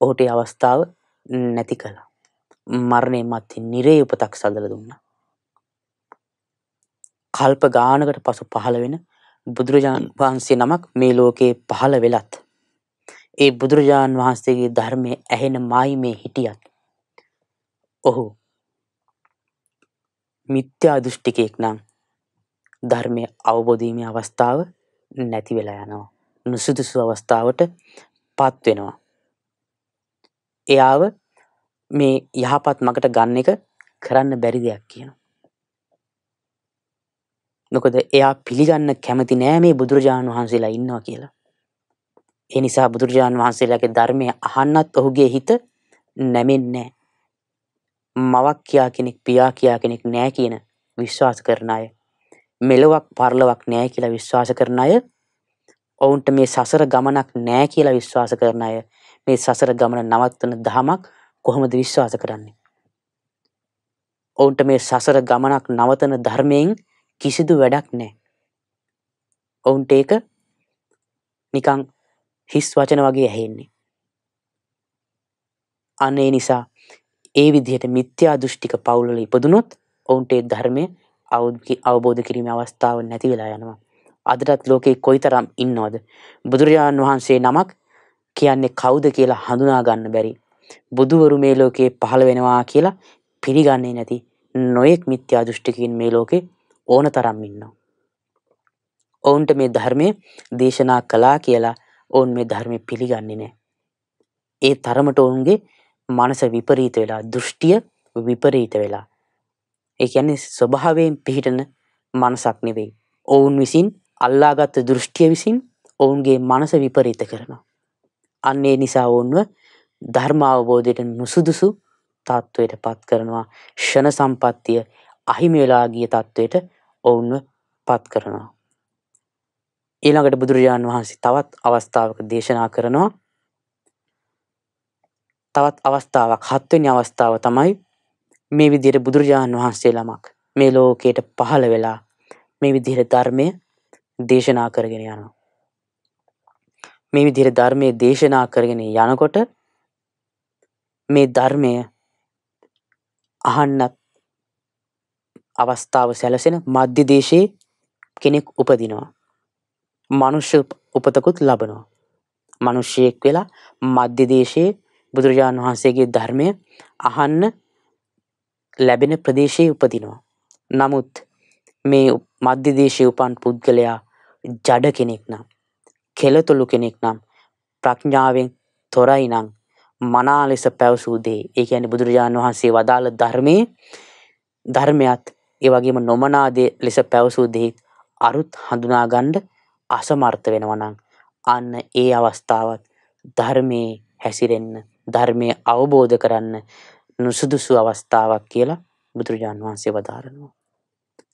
ඔහුට අවස්ථාව නැති කළා. මරණය මත්තේ නිරේ උපතක් සදල දුන්න. කල්ප ගානකට පසු පහළ වෙන බුදුරජාණන් වහන්සේ නමක් මේ ලෝකයේ පහළ වෙලත්. ඒ බුදුරජාණන් වහන්සේගේ ධර්මය ඇහෙන මයි මේ හිටියත්. ඔහු මිත්‍යා දෘෂ්ටිකයෙක් නම් ධර්මය අවබෝධීමේ අවස්ථාව නැති වෙලා යනවා. නුසුදුසු අවස්ථාවට පත්වෙනවා. එයාව මේ යහපත් මගට ගන්න එක කරන්න බැරි දෙයක් කියන. නොකද එයා පිළිගන්න කැමති නෑ මේ බුදුරජාණන් වහන්සේලා ඉන්නවා කියලා. ඒ නිසා බුදුරජාණන් වහන්සේලාගේ ධර්මය අහන්නත් ඔහුගේ හිත නැමෙන්නේ මවක් කියා කෙනෙක් පියා කියා කෙනෙක් නෑ කියන විශ්වාස කරන අය මෙලොවක් පරලොවක් නෑ කියලා විශ්වාස කරන අය ඔවුන්ට මේ සසර ගමනක් නෑ කියලා විශ්වාස කරන අය මේ සසර ගමන නවත්වන දහමක් කොහොමද විශ්වාස කරන්නේ. ඔවුන්ට මේ සසර ගමනක් නවතන ධර්මයෙන් කිසිදු වැඩක් නෑ. ඔවුන්ට ඒක නිකං හිස් වචන වගේ ඇහෙන්නේ. අන්නේ නිසා ඒ විදිහට මිත්‍යා දෘෂ්ටික පවුලල ඉපදුනොත් ඔවුන්ට ඒ ධර්මය අවබෝධ කිරීම අවස්ථාව නැති වෙලා යනවා. අදටත් ලෝකෙ කොයිතරම් ඉන්නවද. බුදුරජාණන් වහන්සේ නමක් කියන්නේ කවුද කියලා හඳුනාගන්න බැරි බුදුවරු මේ ලෝකේ පහළ වෙනවා කියලා පිළිගන්නේ නැති නොයෙක් මිත්‍යා දෘෂ්ටිකයින් මේ ලෝකේ ඕන තරම් ඉන්නවා. ඔවුන්ට මේ ධර්මය දේශනා කළා කියලා ඔවුන් මේ ධර්මය පිළිගන්නේ නැහැ. ඒ තරමට ඔවුන්ගේ මනස විපරීත වෙලා දෘෂ්ටිය විපරීත වෙලා. ඒ කියන්නේ ස්වභාවයෙන් පිහිටන මනසක් නෙවෙයි. ඔවුන් විසින් අල්ලාගත් දෘෂ්ටිය විසින් ඔවුන්ගේ මනස විපරීත කරනවා. අන්නේ නිසා ඔවුන්ව ධර්ම අවබෝධයට නුසුදුසු තත්ත්වයට පත් කරනවා ෂණ සම්පත්තිය අහිමි වෙලා ගිය තත්ත්වයට ඔවුන්ව පත් කරනවා ඊළඟට බුදුරජාණන් වහන්සේ තවත් අවස්ථාවක දේශනා කරනවා තවත් අවස්ථාවක් හත්වෙනි අවස්ථාව තමයි මේ විදිහට බුදුරජාණන් වහන්සේ ළමක් මේ ලෝකයට පහළ වෙලා මේ විදිහට ධර්මය දේශනා කරගෙන යනවා මේ විදිහට ධර්මයේ දේශනා කරගෙන යනකොට මේ ධර්මය අහන්නත් අවස්ථාව සැලසෙන මධ්‍යදේශයේ කෙනෙක් උපදිනවා. මනුෂ්‍ය උපතකුත් ලබනවා. මනුෂ්‍යයෙක් වෙලා මධ්‍යදේශයේ බුදුරජාණන් වහන්සේගේ ධර්මය අහන්න ලැබෙන ප්‍රදේශයේ උපදිනවා. නමුත් මේ මධ්‍යදේශය උපන් පුද්ගලයා ජඩ කෙනෙක් නම් කෙලතුළු කෙනෙක් නම් ප්‍රඥාවෙන් තොරයි නම් මනා ලෙස පැවසූ දේ. ඒ කියන්නේ බුදුරජාණන් වහන්සේ වදාළ ධර්මයේ ධර්මයත් ඒ වගේම නොමනා ලෙස පැවසූ දේ අරුත් හඳුනා ගන්න අසමර්ථ වෙනවා නම් අන්න ඒ අවස්ථාවත් ධර්මයේ හැසිරෙන්න ධර්මය අවබෝධ කරන්න නුසුදුසු අවස්ථාවක් කියලා බුදුරජාන් වහන්සේ වදාරනවා.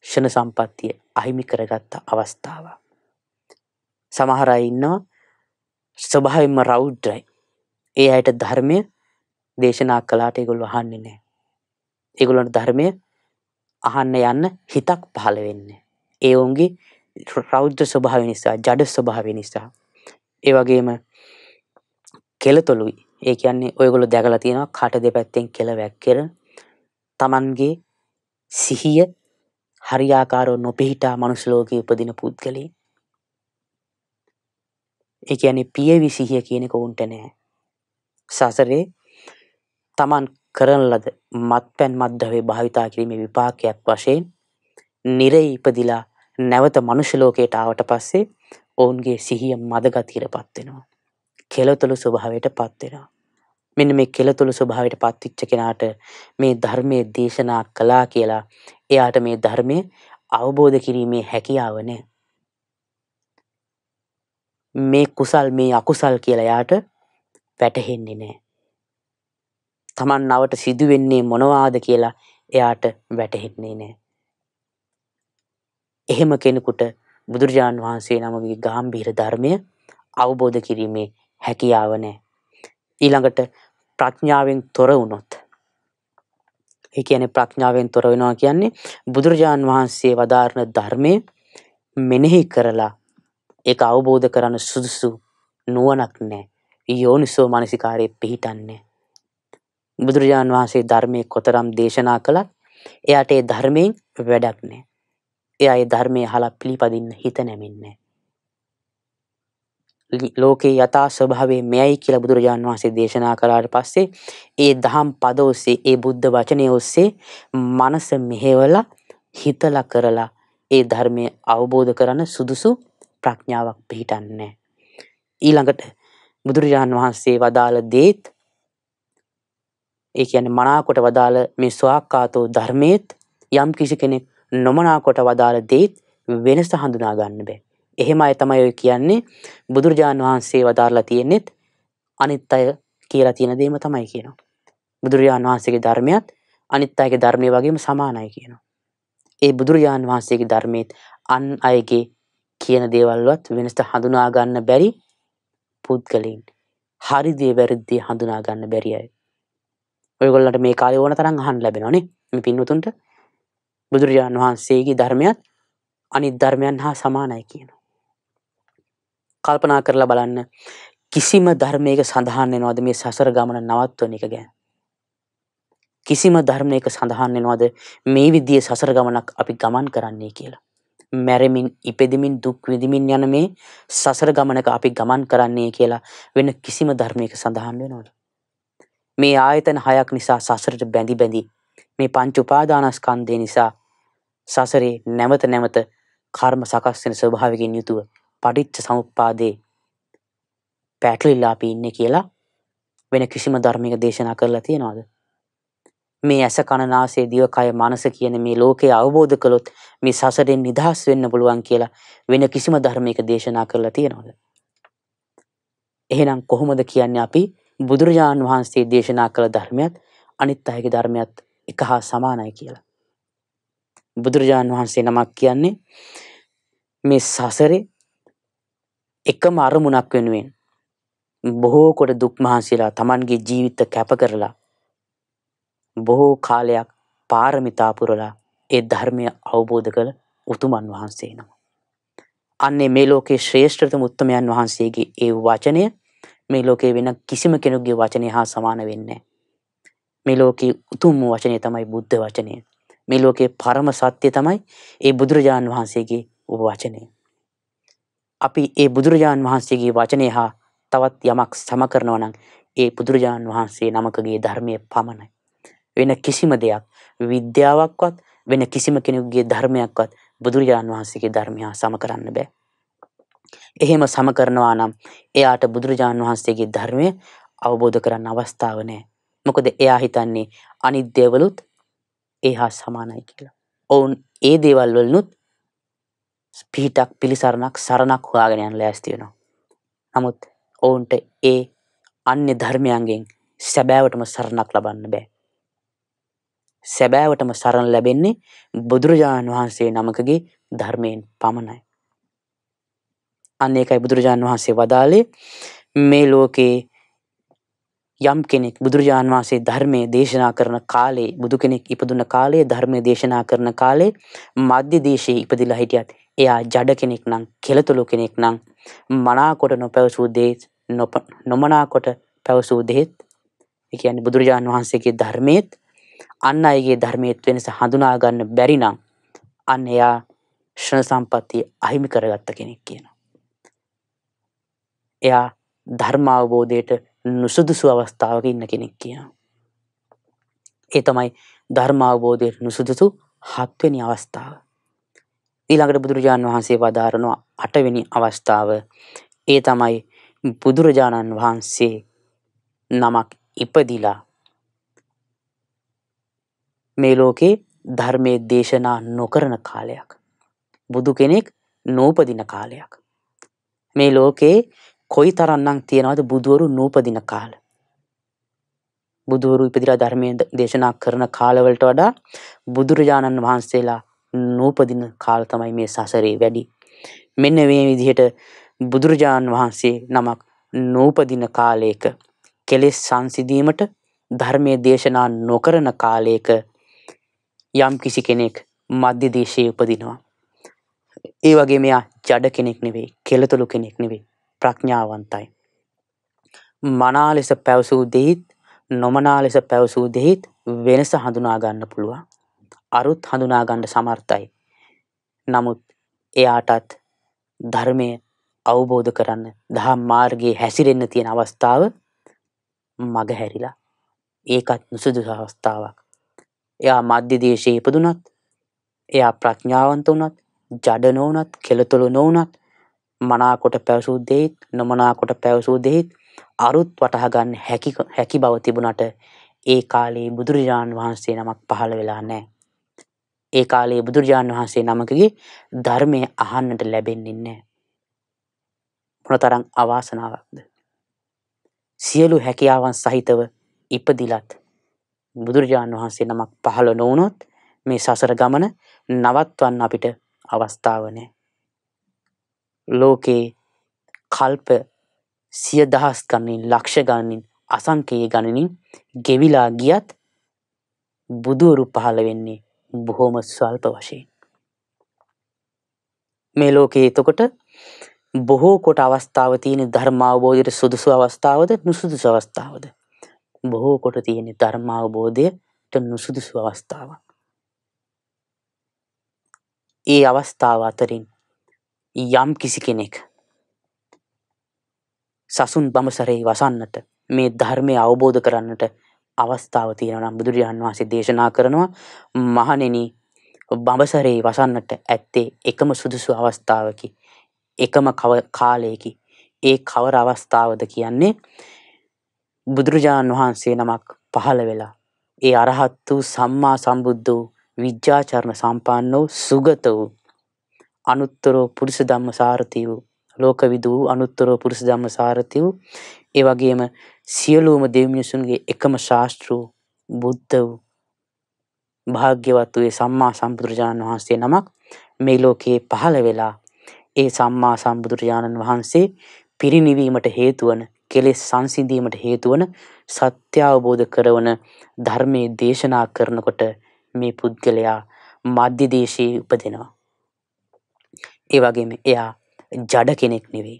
ෂණ සම්පත්තිය අහිමි කරගත්ත අවස්ථාව. සමහර අය ඉන්නවා ස්වභාවයෙන්ම රෞද්‍රයි. ඒ අයට ධර්මය දේශනා කළාට ඒගොල්ලෝ අහන්නේ නැහැ. ඒගොල්ලන්ට ධර්මය අහන්න යන්න හිතක් පහළ වෙන්නේ. ඒ උන්ගේ රෞද්‍ර ස්වභාවය නිසා, ජඩ ස්වභාවය නිසා. ඒ වගේම කෙලතොලුයි. ඒ කියන්නේ ඔයගොල්ලෝ දැකලා තියෙනවා කට දෙපැත්තෙන් කෙල වැක්කෙර Tamanගේ සිහිය හරියාකාරව නොපිහිටා මනුස්ස ලෝකයේ උපදින පුද්ගලයන්. ඒ කියන්නේ පියවි සිහිය කියන එක උන්ට නැහැ. සසරේ තමන් කරන ලද මත්පැන් මද්දවේ භාවිතා කිරීමේ විපාකයක් වශයෙන් නිරේ ඉපදිලා නැවත මනුෂ්‍ය ලෝකයට ආවට පස්සේ ඔවුන්ගේ සිහිය මදගතියටපත් වෙනවා. කෙලතුළු ස්වභාවයටපත් වෙනවා. මෙන්න මේ කෙලතුළු ස්වභාවයටපත් වෙච්ච කෙනාට මේ ධර්මයේ දේශනා කළා කියලා එයාට මේ ධර්මයේ අවබෝධ කිරීමේ හැකියාව නැහැ. මේ කුසල් මේ අකුසල් කියලා එයාට වැටහෙන්නේ නෑ. තමන් නවට සිදුවෙන්නේ මොනවාද කියලා එයාට වැටහෙන්නේ නෑ. එහෙම කෙනෙකුට බුදුරජාණන් වහන්සේ නමගේ ගාම්භීර ධර්මය අවබෝධ කිරීමේ හැකියාව නෑ. ඊළඟට ප්‍රඥාවෙන් තොර වුණොත්. ඒ කියන්නේ ප්‍රඥාවෙන් තොර වෙනවා කියන්නේ බුදුරජාන් වහන්සේ වදාරන ධර්මයේ මෙනෙහි කරලා ඒක අවබෝධ කරන සුදුසු නුවණක් නැහැ. යෝනිසෝ මනසිකාරයේ පිහිටන්නේ. බුදුරජාන් වහන්සේ ධර්මයේ කොතරම් දේශනා කළත් එයාට ඒ ධර්මයෙන් වැඩක් නැහැ. එයා ඒ ධර්මයේ අහලා පිළිපදින්න හිත නැමෙන්නේ ලෝකේ යථා ස්වභාවය මෙයයි කියලා බුදුරජාන් වහන්සේ දේශනා කළාට පස්සේ ඒ දහම් පද ඔස්සේ ඒ බුද්ධ වචනය ඔස්සේ මනස මෙහෙवला හිතලා කරලා ඒ ධර්මය අවබෝධ කරන සුදුසු ප්‍රඥාවක් පිහිටන්නේ ඊළඟට බුදුරජාණන් වහන්සේ වදාළ දේත් ඒ කියන්නේ මනාකොට වදාළ මේ ස්වාක්කාතෝ ධර්මයේත් යම් කිසි කෙනෙක් නොමනාකොට වදාළ දේත් වෙනස හඳුනා ගන්න බෑ. එහෙම අය තමයි ඔය කියන්නේ බුදුරජාණන් වහන්සේ වදාරලා තියෙන්නේත් අනිත් අය කියලා තියෙන දේම තමයි කියනවා. බුදුරජාණන් වහන්සේගේ ධර්මයත් අනිත් අයගේ ධර්මයේ වගේම සමානයි කියනවා. ඒ බුදුරජාණන් වහන්සේගේ ධර්මයේත් අන් අයගේ කියන දේවල්වත් වෙනස්ට හඳුනා ගන්න බැරි පුද්ගලයින්. හරිදේ වැරද්දේ හඳුනා ගන්න බැරි අය. ඔයගොල්ලන්ට මේ කාලේ ඕන තරම් අහන්න ලැබෙනවනේ මේ පින්වතුන්ට. බුදුරජාණන් වහන්සේගේ ධර්මයත් අනිත් ධර්මයන් හා සමානයි කියනවා. කල්පනා කරලා බලන්න කිසිම ධර්මයක සඳහන් වෙනවද මේ සසර ගමන නවත්වන එක ගැන? කිසිම ධර්මයක සඳහන් වෙනවද මේ විදිහේ සසර ගමනක් අපි ගමන් කරන්නේ කියලා? මැරෙමින් ඉපදෙමින් දුක් විඳිමින් යන මේ සසර ගමනක අපි ගමන් කරන්නේ කියලා වෙන කිසිම ධර්මයක සඳහන් වෙනවද මේ ආයතන හයක් නිසා සසරට බැඳි බැඳි මේ පංච උපාදානස්කන්ධය නිසා සසරේ නැවත නැවත කර්ම සකස් වෙන ස්වභාවයෙන් යුතුව පටිච්ච සමුප්පාදේ පැටලිලා අපි ඉන්නේ කියලා වෙන කිසිම ධර්මයක දේශනා කරලා තියනවද මේ ඇස කණනාසේ දිවකය මනස කියන මේ ලෝකය අවබෝධ කළොත් මේ සසරෙන් නිදහස් වෙන්න පුළුවන් කියලා වෙන කිසිම ධර්මයක දේශනා කරලා තියෙනවද? එහෙනම් කොහොමද කියන්නේ අපි බුදුරජාණන් වහන්සේ දේශනා කළ ධර්මයත් අනිත් අයගේ ධර්මයත් එක හා සමානයි කියලා. බුදුරජාණන් වහන්සේ නමක් කියන්නේ මේ සසරේ එකම අරමුණක් වෙනුවෙන් බොහෝ කොට දුක් මහන්සිලා Tamanගේ ජීවිත කැප කරලා බොහෝ කාලයක් පාරමිතා පුරලා ඒ ධර්මය අවබෝධ කළ උතුමන් වහන්සේ නම. අන්නේ මේ ලෝකේ ශ්‍රේෂ්ඨතම උත්තමයන් වහන්සේගේ ඒ වචනය මේ ලෝකේ වෙන කිසිම කෙනෙකුගේ වචනය හා සමාන වෙන්නේ මේ ලෝකේ උතුම් වචනය තමයි බුද්ධ වචනය. මේ ලෝකේ පරම සත්‍ය තමයි ඒ බුදුරජාන් වහන්සේගේ වචනය. අපි ඒ බුදුරජාන් වහන්සේගේ වචනය හා තවත් යමක් සම කරනවා නම් ඒ බුදුරජාන් වහන්සේ නමකගේ ධර්මයේ පමණයි. වෙන කිසිම දෙයක් විද්‍යාවක්වත් වෙන කිසිම කෙනෙකුගේ ධර්මයක්වත් බුදුරජාණන් වහන්සේගේ ධර්මය සම කරන්න බෑ. එහෙම සම කරනවා නම් එයාට බුදුරජාණන් වහන්සේගේ ධර්මය අවබෝධ කරන්න අවස්ථාව නෑ. මොකද එයා හිතන්නේ අනිත් දේවලුත් ඒ හා සමානයි කියලා. ඔවුන් ඒ දේවල් වලනුත් පිහිටක් පිළිසරණක් සරණක් හොයාගෙන යන්න ලෑස්ති වෙනවා. නමුත් ඔවුන්ට ඒ අන්‍ය ධර්මයන්ගෙන් සැබෑවටම සරණක් ලබන්න බෑ. සැබෑවටම සරණ ලැබෙන්නේ බුදුරජාණන් වහන්සේ නමකගේ ධර්මයෙන් පමණයි. අන්න ඒකයි බුදුරජාණන් වහන්සේ වදාලේ මේ ලෝකයේ යම් කෙනෙක් බුදුරජාණන් වහන්සේ ධර්මය දේශනා කරන කාලේ බුදු කෙනෙක් ඉපදුන කාලේ ධර්මය දේශනා කරන කාලේ මධ්‍ය දේශයේ ඉපදිලා හිටියත් එයා ජඩ කෙනෙක් නම් කෙළතුළු කෙනෙක් නම් මනාකොට නොපැවසූ දේත් නොමනාකොට පැවසූ දේත් ඒ කියන්නේ බුදුරජාණන් වහන්සේගේ ධර්මයේත් අන්න අයගේ ධර්මයත්ව නිස හඳුනාගන්න බැරිනම් අන්න එයා ශ්‍රණ සම්පත්තිය අහිමි කරගත්ත කෙනෙක් කියන. එයා ධර්මාවබෝධයට නුසුදුසු අවස්ථාවක ඉන්න කෙනෙක් කියන. ඒ තමයි ධර්මාවබෝධයට නුසුදුසු හත්වෙනි අවස්ථාව. ඊළඟට බුදුරජාණන් වහන්සේ වදාරනවා අටවෙනි අවස්ථාව ඒ තමයි බුදුරජාණන් වහන්සේ නමක් ඉපදිලා මේ ලෝකේ ධර්මයේ දේශනා නොකරන කාලයක්. බුදු කෙනෙක් නූපදින කාලයක්. මේ ලෝකේ කොයි තරන්නම් තියෙනවද බුදුවරු නූපදින කාල. බුදුවරු ඉපදිලා ධර්මය දේශනා කරන කාලවලට වඩා බුදුරජාණන් වහන්සේලා නූපදින කාල තමයි මේ සසරේ වැඩි. මෙන්න මේ විදිහට බුදුරජාණන් වහන්සේ නමක් නූපදින කාලයක කෙලෙස් සංසිදීමට ධර්මය දේශනා නොකරන කාලයක යම් කිසි කෙනෙක් මධ්‍ය දේශයේ උපදිනවා. ඒ වගේ මෙයා ජඩ කෙනෙක් නෙවෙයි කෙළතුළු කෙනෙක් නෙවෙයි ප්‍රඥාවන්තයි. මනා ලෙස පැවසූ දෙහිත් නොමනා ලෙස පැවසූ දෙහිත් වෙනස හඳුනාගන්න පුළුවන්. අරුත් හඳුනාගන්න සමර්ථයි. නමුත් එයාටත් ධර්මය අවබෝධ කරන්න දහම් මාර්ගයේ හැසිරෙන්න තියෙන අවස්ථාව මගහැරිලා ඒකත් නුසුදුසු අවස්ථාවක්. එයා මධ්‍ය දේශයේ ඉපදුනත් එයා ප්‍රඥාවන්ත වුණත් ජඩ නොවුනත් කෙළතුළු නොවුනත් මනාකොට පැවසූ දෙෙත් නොමනාකොට පැවසූ දෙෙත් අරුත් වටහගන්න හැකි බව තිබුණට ඒ කාලේ බුදුරජාණන් වහන්සේ නමක් පහළ වෙලා නෑ. ඒ කාලේ බුදුරජාණන් වහන්සේ නමකගේ ධර්මය අහන්නට ලැබෙන්න්නේෑ. මොනතරං අවාසනාවක්ද. සියලු හැකියාවන් සහිතව ඉපදිලත් බුදුරජාණන් වහන්සේ නමක් පහළ නොවුනොත් මේ සසර ගමන නවත්වන්න අපිට අවස්ථාවනෑ. ලෝකයේ කල්ප සිය දහස් ගණනින් ලක්ෂ ගණනින් අසංකයේ ගණනින් ගෙවිලා ගියත් බුදුවරු පහළ වෙන්නේ බොහෝම ස්වල්ප වශයෙන්. මේ ලෝකයේ එතකොට බොහෝ කොට අවස්ථාව තියෙන ධර්මාවබෝධයට සුදුසු අවස්ථාවද නුසුදුසු අවස්ථාවද. බොහෝ කොට තියෙන ධර්මාවබෝධයට නුසුදුසු අවස්ථාවක්. ඒ අවස්ථාව අතරින් යම් කිසි කෙනෙක් සසුන් බඹසරේ වසන්නට මේ ධර්මය අවබෝධ කරන්නට අවස්ථාව තියෙනනම් බුදුරජාන් වහන්සේ දේශනා කරනවා මහණෙනි බඹසරේ වසන්නට ඇත්තේ එකම සුදුසු අවස්ථාවකි එකම කාලයකි ඒ කවර අවස්ථාවද කියන්නේ බුදුරජාණන් වහන්සේ නමක් පහළ වෙලා ඒ අරහත් වූ සම්මා සම්බුද්ධ වූ විද්‍යාචරණ සම්පන්න වූ සුගත වූ අනුත්තරෝ පුරුෂ ධම්ම සාරති වූ ලෝකවිදු වූ අනුත්තරෝ පුරුෂ ධම්ම සාරති වූ ඒ වගේම සියලුම දෙව් මිනිසුන්ගේ එකම ශාස්ත්‍ර වූ බුද්ධ වූ භාග්‍යවත් වූ සම්මා සම්බුදුරජාණන් වහන්සේ නමක් මේ ලෝකයේ පහළ වෙලා ඒ සම්මා සම්බුදුරජාණන් වහන්සේ පිරිනිවීමට හේතුවන කෙලෙස් සංසිඳීමට හේතුවන සත්‍ය අවබෝධ කරවන ධර්මයේ දේශනා කරනකොට මේ පුද්ගලයා මධ්‍ය දේශයේ උපදිනවා. ඒ වගේම එයා ජඩ කෙනෙක් නෙවෙයි.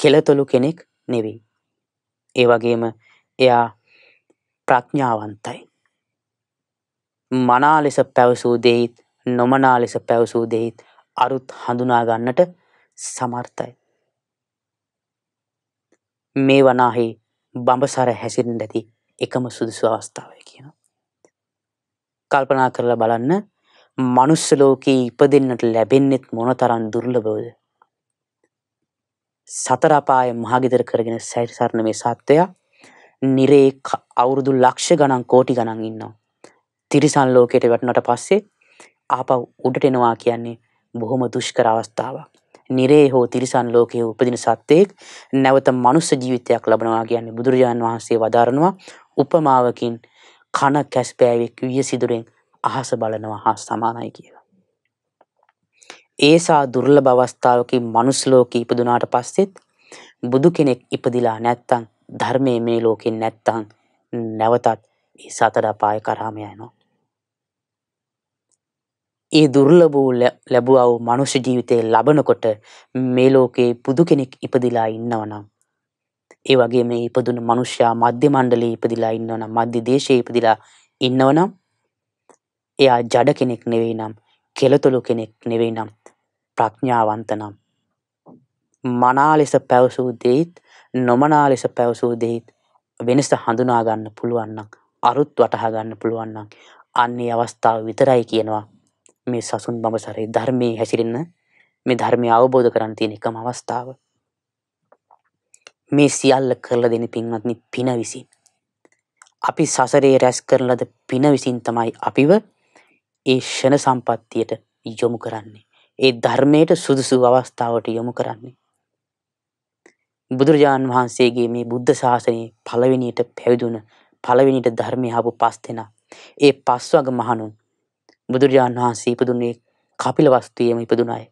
කෙලතොළු කෙනෙක් නෙවෙයි. ඒ වගේම එයා ප්‍රඥාවන්තයි. මනා ලෙස පැවසූ දෙයිත් නොමනා ලෙස පැවසූ දෙයිත් අරුත් හඳුනා ගන්නට සමර්ථයි. මේ වනාහි බඹසර හැසිරෙන්ට ඇති එකම සුදුසු අවස්ථාවය කියන. කල්පනා කරලා බලන්න මනුස්ස ලෝකයේ ඉපදෙන්නට ලැබෙන්නෙත් මොනතරම් දුර්ලභවද. සතර අපාය මහාගෙදර කරගෙන සැරිසරන මේ සත්වයා නිරේ අවුරුදු ලක්ෂ ගණන් කෝටි ගණන් ඉන්නවා. තිරිසන් ලෝකයට වැටනට පස්සේ ආපව් උඩට එනවා කියන්නේ බොහොම දුෂ්කර අවස්ථාවක්. නිරේ හෝ තිරිසන් ලෝකයේ උපදින සත්වයෙක් නැවත මනුස්ස ජීවිතයක් ලබනවා කියන්නේ බුදුරජාන් වහන්සේ වදාරනවා උපමාවකින් කන කැස්පෑවෙක් විය සිදුරෙන් අහස බලනවා හා සමානයි කියලා. ඒසා දුර්ලභ අවස්ථාවකින් මනුස්ස ලෝකේ ඉපදුනාට පස්සෙත් බුදු කෙනෙක් ඉපදිලා නැත්තම් ධර්මයේ මේ ලෝකෙන් නැත්තම් නැවතත් ඒ සතර අපාය කරාම යනවා. ඒ දුර්ලභ වූ ලැබුවා වූ මනුෂ්‍ය ජීවිතය ලබනකොට මේ ලෝකේ බුදු කෙනෙක් ඉපදිලා ඉන්නවනම් ඒ වගේ මේ ඉපදුන මනුෂ්‍යයා මධ්‍ය මණ්ඩලයේ ඉපදිලා ඉන්නවනම් මධ්‍ය දේශයේ ඉපදිලා ඉන්නවනම් එයා ජඩ කෙනෙක් නෙවෙයි නම් කෙලතුළු කෙනෙක් නෙවෙයි නම් ප්‍රඥාවන්ත නම් මනා ලෙස පැවසූ දෙයිත් නොමනා ලෙස පැවසූ දෙයිත් වෙනස හඳුනා ගන්න පුළුවන් නම් අරුත් වටහා ගන්න පුළුවන් නම් අන්නේ අවස්ථාව විතරයි කියනවා මේ සසුන් බඹසරේ ධර්මයේ හැසිරෙන්න මේ ධර්මය අවබෝධ කරන්න තියෙන එකම අවස්ථාව. මේ සියල්ල කරලා දෙන පින්වත්නි පින විසින්. අපි සසරේ රැස් කරන ලද පින විසින් තමයි අපිව ඒ ෂණ සම්පත්තියට යොමු කරන්නේ. ඒ ධර්මයට සුදුසු අවස්ථාවට යොමු කරන්නේ. බුදුරජාණන් වහන්සේගේ මේ බුද්ධ ශාසනයේ පළවෙනියට පැවිදුණ පළවෙනියට ධර්මය ආපු පස් දෙනා. ඒ පස්වග මහණුන් බුදුරජාණන් වහන්සේ ඉපදුන්නේ කපිලවස්තුයේම ඉපදුන අය.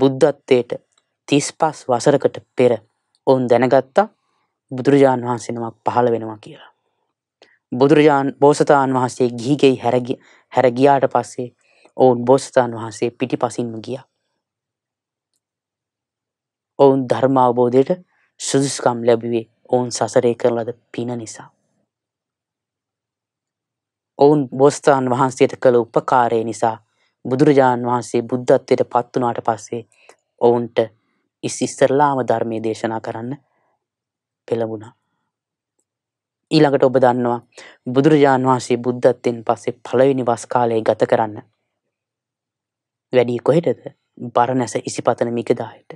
බුද්ධත්වයට 35 වසරකට පෙර ඔවුන් දැනගත්තා බුදුරජාණන් වහන්සේ නමක් පහළ වෙනවා කියලා. බුදුරජාණන් බෝසතාණන් වහන්සේ ගිහිගෙයි හැරගිය හැර ගියාට පස්සේ ඔවුන් බෝසතාණන් වහන්සේ පිටිපසින්ම ගියා. ඔවුන් ධර්ම අවබෝධයට සුදුසුකම් ලැබුවේ ඔවුන් සසරේ කරන ලද පින නිසා. ඔවුන් බෝස්ථාන් වහන්සේට කළ උපකාරය නිසා බුදුරජාණන් වහන්සේ බුද්ධත්වයට පත්වනාට පස්සේ ඔවුන්ට ඉස් ඉස්සරලාම ධර්මය දේශනා කරන්න පෙළබුණා. ඊළඟට ඔබ දන්නවා බුදුරජාණන් වහන්සේ බුද්ධත්තයෙන් පස්සේ පළවෙනි වස්කාලය ගත කරන්න. වැඩි කොහෙටද බරණැස ඉසිපතන මිකදායට.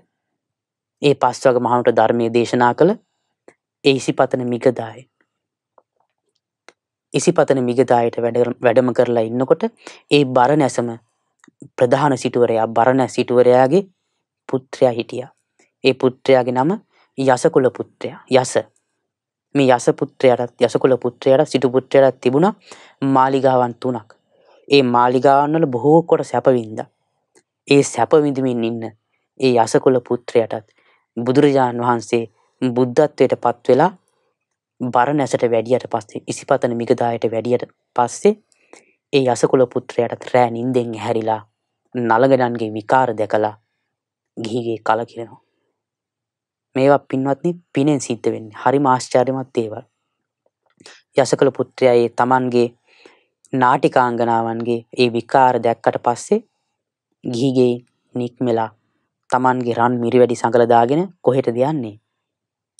ඒ පස්වග මහනුට ධර්මය දේශනා කළ ඒ ඉසිපතන මිකදායි. ඉසිපතන මිගදායට වැඩම කරලා ඉන්නකොට ඒ බරණැසම ප්‍රධාන සිටුවරයා බරණ සිටුවරයාගේ පුත්‍රයා හිටියා. ඒ පුත්‍රයාගේ නම යසකුල පුත්‍රයා යස. මේ යස පුත්‍රයාටත් යසකුල පුත්‍රයාට සිටු පුත්‍රයාටත් තිබුණා මාලිගාවන් තුනක්. ඒ මාලිගාවන්වල බොහෝ කොට සැපවින්ද. ඒ සැපවිඳමින් ඉන්න ඒ යසකුල පුත්‍රයාටත් බුදුරජාණන් වහන්සේ බුද්ධත්වයට පත්වෙලා බරණැසට වැඩියට පස්සේ ඉසිපතන මිගදායට වැඩියට පස්සේ ඒ යසකුල පුත්‍රයටත් රෑ නින්දෙන් හැරිලා නළගඩන්ගේ විකාර දැකලා ගිහිගේ කල කියනවා. මේවා පින්වත්නි පිනෙන් සිද්ධ වෙන්නේ හරි මාශ්චාර්යමත් දේවල්. යසකල පුත්‍රයයේ තමන්ගේ නාටිකාංගනාවන්ගේ ඒ විකාර දැක්කට පස්සේ ගිහිගේ නික්මෙලා තමන්ගේ රන් මිරිවැඩි සඟලදාගෙන කොහෙට දෙයන්නේ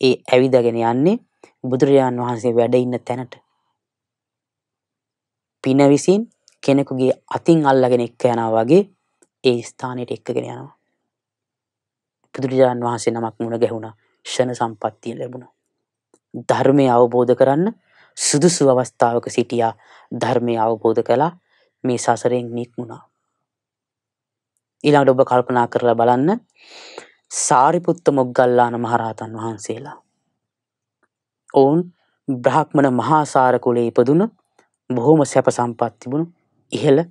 ඒ ඇවිදගෙන යන්නේ බුදුරජාන් වහන්සේ වැඩ ඉන්න තැනට. පින විසින් කෙනෙකුගේ අතින් අල්ලගෙන එක්ක යනවා වගේ ඒ ස්ථානෙට එක්කගෙන යනවා. බුදුරජාන් වහන්සේ නමක් මුණ ගැහුණා. ෂණ සම්පත්තිය ලැබුණා. ධර්මය අවබෝධ කරන්න සුදුසු අවස්ථාවක සිටියා ධර්මය අවබෝධ කළා මේ සසරෙන් නික්මුණා. ඊළඟට ඔබ කල්පනා කරලා බලන්න සාරිපුත්ත මොග්ගල්ලාන මහරහතන් වහන්සේලා ඔවුන් බ්‍රාහ්මණ මහාසාර කුලේ ඉපදුන බොහොම සැප සම්පත් තිබුණු ඉහළ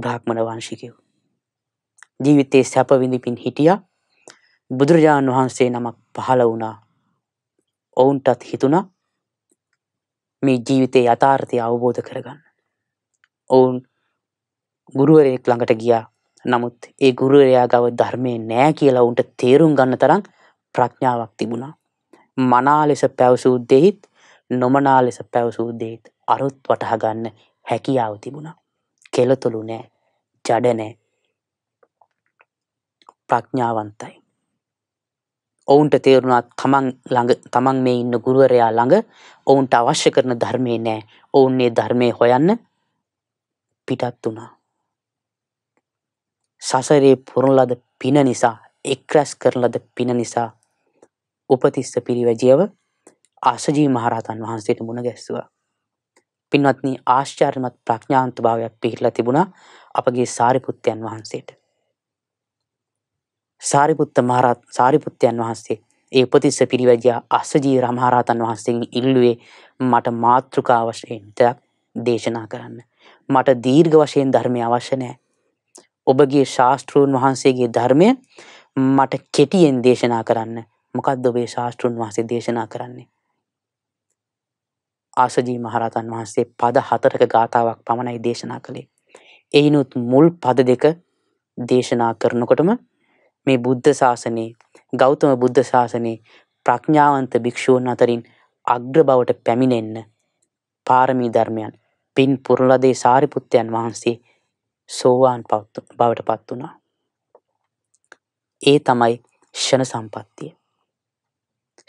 බ්‍රාහ්මණ වංශිකයෝ. ජීවිතයේ සැප විඳිමින් හිටියා. බුදුරජාණන් වහන්සේ නමක් පහළ වුණා. ඔවුන්ටත් හිතුණා මේ ජීවිතයේ යථාර්ථය අවබෝධ කරගන්න. ඔවුන් ගුරුවරයෙක් ළඟට ගියා. නමුත් ඒ ගුරුවරයා ගාව ධර්මයේ නෑ කියලා උන්ට තේරුම් ගන්න තරම් ප්‍රඥාවක් තිබුණා. මනා ලෙස පැවසූ දෙහිත් නොමනා ලෙස පැවසූ දෙහිත් අරුත් වටහා ගන්න හැකියාව තිබුණා. කෙලතුළු නෑ. ජඩ නෑ. ප්‍රඥාවන්තයි. ඔවුන්ට තේරුණා තමන් ළඟ තමන් මේ ඉන්න ගුරුවරයා ළඟ ඔවුන්ට අවශ්‍ය කරන ධර්මය නෑ. ඔවුන් ඒ ධර්මය හොයන්න පිටත් වුණා. සසරේ පුරුණ ලද පින නිසා එක් රැස් කරන ලද පින නිසා උපතිස්ස පිරිවැජියව ආශජී මහරහතන් වහන්සේට මුණ ගැස්සුවා. පින්වත්නි ආශ්චර්යමත් ප්‍රඥාන්ත භාවයක් පිහිටලා තිබුණා අපගේ සාරිපුත්තයන් වහන්සේට. සාරිපුත්ත මහරහත් සාරිපුත්තයන් වහන්සේ ඒ උපතිස්ස පිරිවැජියා ආශජී මහරහතන් වහන්සේගෙන් ඉල්ලුවේ මට මාත්‍රිකා වශයෙන් දේශනා කරන්න. මට දීර්ඝ වශයෙන් ධර්මය අවශ්‍ය නැහැ. ඔබගේ ශාස්ත්‍රූන් වහන්සේගේ ධර්මය මට කෙටියෙන් දේශනා කරන්න මොකක්ද ඔබේ ශාස්තෘන් වහන්සේ දේශනා කරන්නේ? ආසජී මහරහතන් වහන්සේ පද හතරක ගාථාවක් පමණයි දේශනා කළේ. එයිනුත් මුල් පද දෙක දේශනා කරනකොටම මේ බුද්ධ ශාසනයේ ගෞතම බුද්ධ ශාසනයේ ප්‍රඥාවන්ත භික්ෂූන් අතරින් අග්‍ර බවට පැමිණෙන්න පාරමී ධර්මයන් පින් පුරලදේ සාරිපුත්තයන් වහන්සේ සෝවාන් බවට පත් වුණා. ඒ තමයි ෂණ සම්පත්තිය.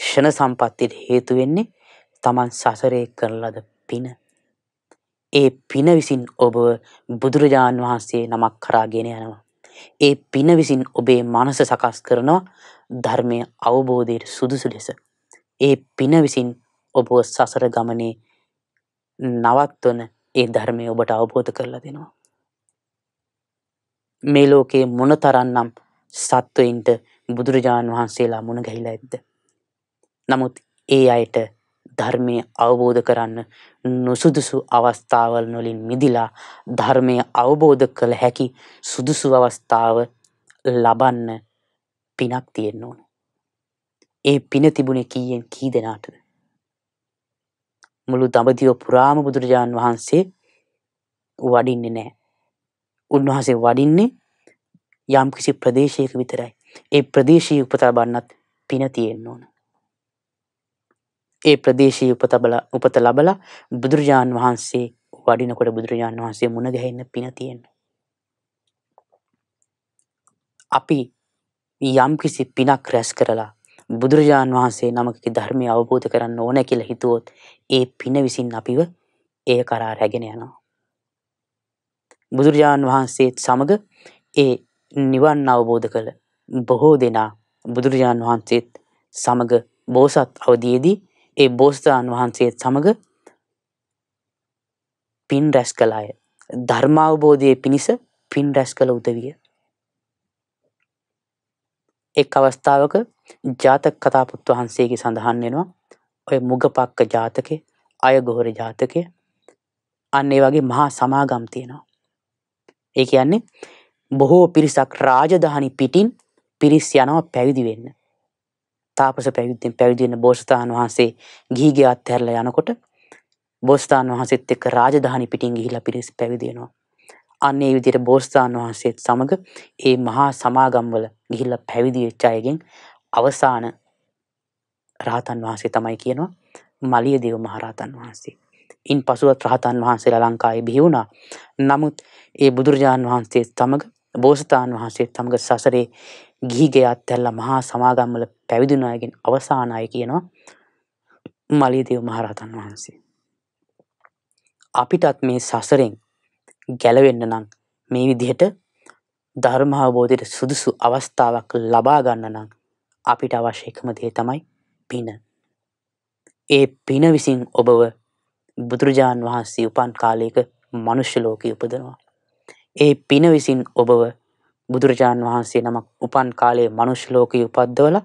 ෂණ සම්පත්තියට හේතු වෙන්නේ තමන් සසරේ කරන ලද පින. ඒ පින විසින් ඔබ බුදුරජාන් වහන්සේ නමක් කරාගෙන යනවා. ඒ පින විසින් ඔබේ මනස සකස් කරනවා ධර්මය අවබෝධයට සුදුසු ලෙස. ඒ පින විසින් ඔබ සසර ගමනේ නවත්වන ඒ ධර්මය ඔබට අවබෝධ කරලා දෙනවා. මේ ලෝකයේ මොනතරන්නම් සත්වයින්ට බුදුරජාණන් වහන්සේලා මුණ ගැහිලා ඇද්ද. නමුත් ඒ අයට ධර්මය අවබෝධ කරන්න නොසුදුසු අවස්ථාවල් නොලින් මිදිලා ධර්මය අවබෝධ කළ හැකි සුදුසු අවස්ථාව ලබන්න පිනක් තියෙන්න ඕන. ඒ පින තිබුණේ කීයෙන් කී දෙනාටද. මුළු දඹදිව පුරාම බුදුරජාණන් වහන්සේ වඩින්නේ නෑ. උන්වහන්සේ වඩින්නේ යම්කිසි ප්‍රදේශයක විතරයි. ඒ ප්‍රදේශී උපතා බන්නත් පින තියෙන්න ඕන. ඒ ප්‍රදේශයේ උපතබල උපත ලබලා බුදුරජාන් වහන්සේ වඩිනකොට බුදුරජාන් වහන්සේ මුණ ගැහෙන්න පින තියෙනවා. අපි යම් කිසි පිනක් රැස් කරලා බුදුරජාන් වහන්සේ නමකගේ ධර්මය අවබෝධ කරන්න ඕන කියලා හිතුවොත් ඒ පින විසින් අපිව ඒ කරා රැගෙන යනවා. බුදුරජාන් වහන්සේත් සමග ඒ නිවන් අවබෝධ කළ බොහෝ දෙනා බුදුරජාන් වහන්සේත් සමග බෝසත් අවදියේදී ඒ බෝසතාණන් වහන්සේත් සමග පින් රැස් කළ අය ධර්මාවබෝධයේ පිණිස පින් රැස් කළ උදවිය. එක් අවස්ථාවක ජාතක කතාපුත් වහන්සේගේ සඳහන් වෙනවා ඔය මුගපක්ක ජාතකය අයගොහොර ජාතකය අන්න ඒ වගේ මහා සමාගම් තියෙනවා. ඒ කියන්නේ බොහෝ පිරිසක් රාජධානි පිටින් පිරිස් යනවා පැවිදි වෙන්න. තාපස පැවිද්දෙන් පැවිදිවෙන බෝසතාණන් වහන්සේ ගිහිගේ අත්හැරලා යනකොට බෝසතාණන් වහන්සේත් එක්ක රාජධානි පිටින් ගිහිලා පිරිස පැවිදි වෙනවා. අන්න ඒ විදිහට බෝසතාණන් වහන්සේත් සමග ඒ මහා සමාගම්වල ගිහිල්ලා පැවිදි වෙච්ච අයගෙන් අවසාන රහතන් වහන්සේ තමයි කියනවා මලියදේව මහරහතන් වහන්සේ. ඉන් පසුවත් රහතන් වහන්සේලා ලංකාවේ බිහි වුණා. නමුත් ඒ බුදුරජාණන් වහන්සේ සමග බෝසතාණන් වහන්සේ සමග සසරේ ගිහිගේ අත්ඇල්ලා මහා සමාගම් වල පැවිදුණු අයගෙන් අවසාන අය කියනවා මලියදේව මහරහතන් වහන්සේ. අපිටත් මේ සසරෙන් ගැලවෙන්න නම් මේ විදිහට ධර්ම අවබෝධයට සුදුසු අවස්ථාවක් ලබා ගන්න නම් අපිට අවශ්‍ය එකම දේ තමයි පින. ඒ පින විසින් ඔබව බුදුරජාන් වහන්සේ උපන් කාලයක මනුෂ්‍ය ලෝකයේ උපදනවා. ඒ පින විසින් ඔබව බුදුරජාණන් වහන්සේ නමක් උපන් කාලයේ මනුෂ්‍යලෝකයේ උපද්දවල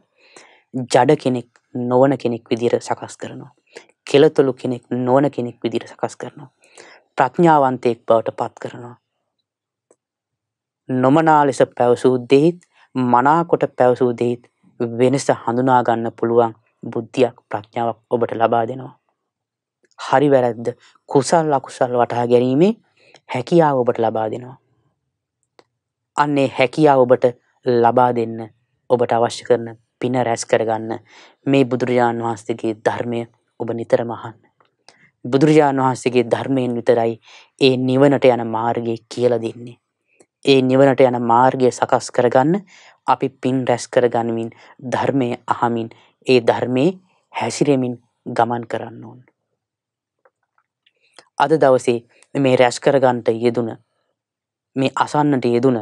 ජඩ කෙනෙක් නොවන කෙනෙක් විදිහට සකස් කරනවා. කෙලතොළු කෙනෙක් නොවන කෙනෙක් විදිහට සකස් කරනවා. ප්‍රඥාවන්තයෙක් බවට පත් කරනවා. නොමනා ලෙස පැවසූ දෙහිත් මනාකොට පැවසූ දෙහිත් වෙනස හඳුනා ගන්න පුළුවන් බුද්ධියක් ප්‍රඥාවක් ඔබට ලබා දෙනවා. හරි වැරද්ද කුසල් අකුසල් වටහා ගැනීමේ හැකියාව ඔබට ලබා දෙනවා. අන්නේ හැකියාව ඔබට ලබා දෙන්න ඔබට අවශ්‍ය කරන පින රැස් කරගන්න මේ බුදුරජාණන් වහන්සේගේ ධර්මය ඔබ නිතරම අහන්න. බුදුරජාණන් වහන්සේගේ ධර්මයෙන් විතරයි ඒ නිවනට යන මාර්ගය කියලා දෙන්නේ. ඒ නිවනට යන මාර්ගය සකස් කරගන්න අපි පින් රැස් කරගනිමින් ධර්මය අහමින් ඒ ධර්මයේ හැසිරෙමින් ගමන් කරන්න ඕන. අද දවසේ මේ රැස් කරගන්නට යෙදුන මේ අසන්නට යෙදුන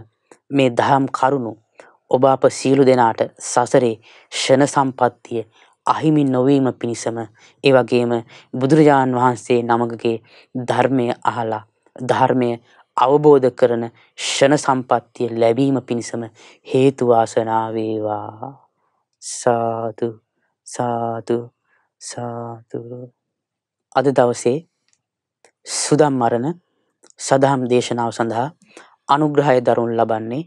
මේ දහම් කරුණු ඔබ අප සියලු දෙනාට සසරේ ෂණ සම්පත්තිය අහිමි නොවීම පිණිසම ඒ වගේම බුදුරජාණන් වහන්සේ නමකගේ ධර්මය අහලා ධර්මය අවබෝධ කරන ෂණ සම්පත්තිය ලැබීම පිණිසම හේතු වාසනා වේවා සාදු සාදු සාදු අද දවසේ සුදම් මරණ සදහම් දේශනාව සඳහා අනුග්‍රහය දරනු ලබන්නේ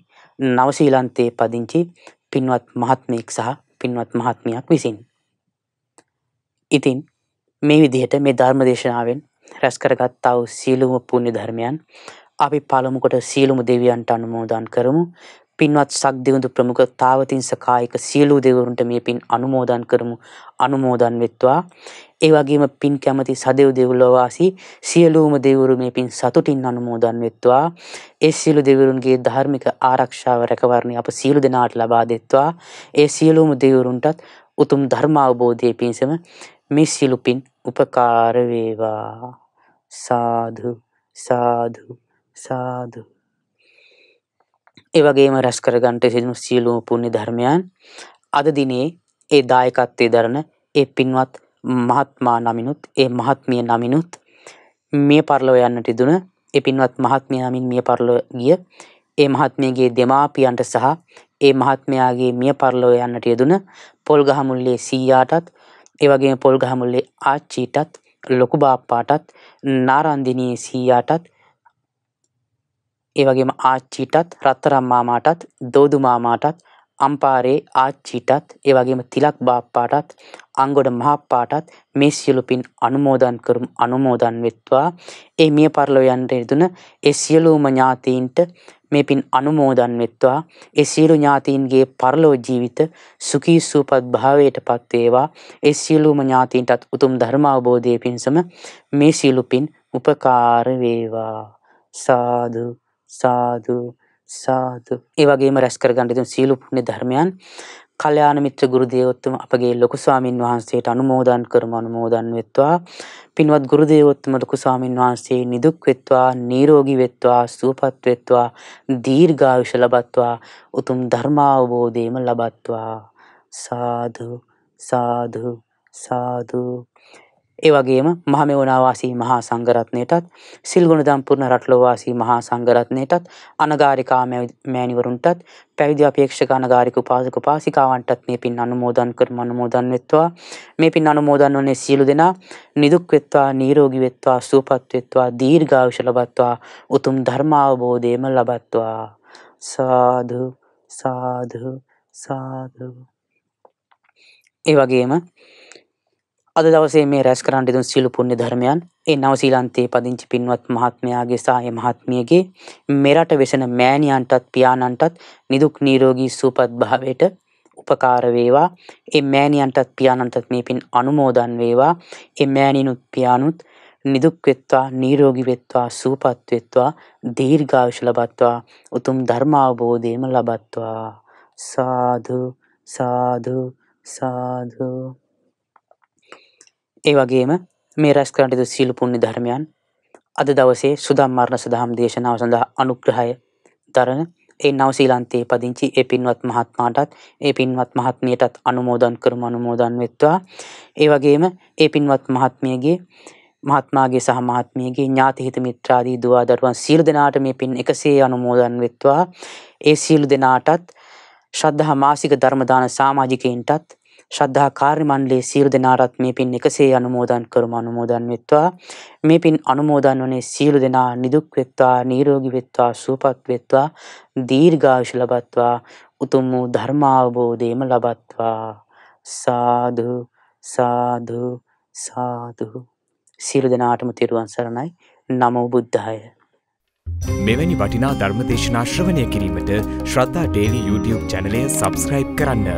නවසීලන්තයේ පදිංචි පින්වත් මහත්මයෙක් සහ පින්වත් මහත්මියක් විසින්. ඉතින් මේ විදිහට මේ ධර්ම දේශනාවෙන් රැස් කරගත්තා වූ සීලුම පුණ්‍ය ධර්මයන් අපි පළමු කොට සීලුම දෙවියන්ට අනුමෝදන් කරමු. පින්වත් සක්දෙවිඳු ප්‍රමුඛ තාවතිංස කායික සියලු දෙවිවරුන්ට මේ පින් අනුමෝදන් කරමු අනුමෝදන් වෙත්වා ඒ වගේම පින් කැමති සදෙව් දෙව්ලොව වාසී සියලුම දෙවිවරු මේ පින් සතුටින් අනුමෝදන් වෙත්වා ඒ සියලු දෙවිවරුන්ගේ ධාර්මික ආරක්ෂාව රැකවරණය අප සියලු දෙනාට ලබා දෙත්වා ඒ සියලුම දෙවිවරුන්ටත් උතුම් ධර්ම අවබෝධයේ පිණසම මේ සියලු පින් උපකාර වේවා සාදු සාදු සාදු ඒවගේම රැස් කරගන්ට සිදු සියලූ පුුණි ධර්මයන් අද දිනේ ඒ දායකත්තේ දරන ඒ පින්වත් මහත්මා නමිනුත් ඒ මහත්මිය නමිනුත් මේ පරලව යන්නට දුන ඒ පින්වත් මහත්මිය නමින් මිය පරලව ගිය ඒ මහත්මියගේ දෙමාපියන්ට සහ ඒ මහත්මයාගේ මිය පරලෝ යන්නට යෙදුන පොල් ගහමුල්ලේ සීයාටත් ඒවගේ පොල් ගහමුල්ලේ ආච්චීටත් ලොකු බාප්පාටත් නාරන්දිනයේ සීයාටත් ඒවගේම ආච්චිටත් රත්තරම් මාමාටත් දෝදු මාමාටත් අම්පාරේ ආච්චිටත් ඒවගේම තිලක් බාප්පාටත් අංගොඩ මහප්පාටත් මේ සියලු පින් අනුමෝදන් කරමු අනුමෝදන් වෙත්වා ඒ මිය පරලොව යන්නට ඉදුණ ඒ සියලුම ඥාතීන්ට මේ පින් අනුමෝදන් වෙත්වා ඒ සියලු ඥාතීන්ගේ පරලෝ ජීවිත සුඛී සූපත් භාවයට පත්වේවා ඒ සියලුම ඥාතීන්ටත් උතුම් ධර්ම අවබෝධයේ පිණසම මේ සියලු පින් උපකාර වේවා සාදු සාදු සාදු ඒ වගේම රැස් කරගන්න දෙන සීල පුණ්‍ය ධර්මයන් කල්‍යාණ මිත්‍ර ගුරු දේවෝත්තම අපගේ ලොකු ස්වාමින් වහන්සේට අනුමෝදන් කරමු අනුමෝදන් වෙත්වා පින්වත් ගුරු දේවෝත්තම ලොකු ස්වාමින් වහන්සේ නිදුක් වෙත්වා නිරෝගී වෙත්වා සුවපත් වෙත්වා දීර්ඝායුෂ ලබත්වා උතුම් ධර්මාවබෝධයම ලබත්වා සාදු සාදු සාදු ඒ වගේම මහමෙවුනාවාසී මහා සංඝරත්නයටත් සිල්ගුණදම් පුරණ රටලෝවාසී මහා සංඝරත්නයටත් අනගාരികා මෑණිවරුන්ටත් පැවිදි අපේක්ෂක අනගාരിക උපාසක උපාසිකාවන්ටත් මේ පින් අනුමෝදන් කරමු අනුමෝදන් වෙත්වා මේ පින් අනුමෝදන් වන්නේ සියලු දෙනා නිදුක් වෙත්වා නිරෝගී වෙත්වා සුවපත් වෙත්වා දීර්ඝායුෂ ලබත්වා උතුම් ධර්ම අවබෝධයම ලබත්වා සාදු සාදු සාදු ඒ වගේම අද දවසේ මේ රැස් කරන්න දුන් සියලු පුණ්‍ය ධර්මයන් ඒ නවසීලන්තයේ පදිංචි පින්වත් මහත්මයාගේ සහාය මහත්මියගේ මෙරට වෙසෙන මෑණියන්ටත් පියාණන්ටත් නිදුක් නිරෝගී සුවපත් භාවයට උපකාර වේවා. ඒ මෑණියන්ටත් පියාණන්ටත් මේ පින් අනුමෝදන් වේවා. ඒ මෑණිනුත් පියාණුත් නිදුක් වෙත්වා නිරෝගී වෙත්වා සුවපත් වෙත්වා දීර්ඝායුෂ ලබත්වා උතුම් ධර්ම අවබෝධයම ලබත්වා සාදු සාදු සාදු ඒ වගේම මේ රැස් කරටිතු සීලු පුුණි ධර්මයන් අද දවසේ සුදම් මරණ සදහම් දේශනාව සඳහා අනුග්‍රහය දරන ඒ නවසීලන්තයේ පදිංචි ඒ පින්වත් මහත්මාටත් ඒ පින්වත් මහත්මියටත් අනුමෝදන් කරම අනුමෝදන් වෙත්වා. ඒ වගේම ඒ පින්වත් මහත්මියගේ මහත්මාගේ සහ මහත්මියගේ ඥාතිහිත මිත්‍රාදී දවා දරුවන් සීල් දෙනාට මේ පින් එකසේ අනුමෝදන් වෙත්වා ඒ සීලු දෙනාටත් ශ්‍රද්ධ මාසික ධර්මදාන සාමාජිකයින්ටත් ශ්‍රද්ධා කාර්ය මණ්ඩලයේ සියලු දෙනාටත් මේ පින් එකසේ අනුමෝදන් කරමු අනුමෝදන් වෙත්වා මේ පින් අනුමෝදන් වනේ සියලු දෙනා නිදුක් වෙත්වා නිරෝගී වෙත්වා සුවපත් වෙත්වා දීර්ඝායුෂ ලබත්වා උතුම් වූ ධර්මාවබෝධයම ලබත්වා සාදු සාදු සාදු සියලු දෙනාටම තෙරුවන් සරණයි නමෝ බුද්ධාය මෙවැනි වටිනා ධර්මදේශනා ශ්‍රවණය කිරීමට ශ්‍රද්ධා ඩේලි YouTube චැනලය සබස්ක්‍රයිබ් කරන්න.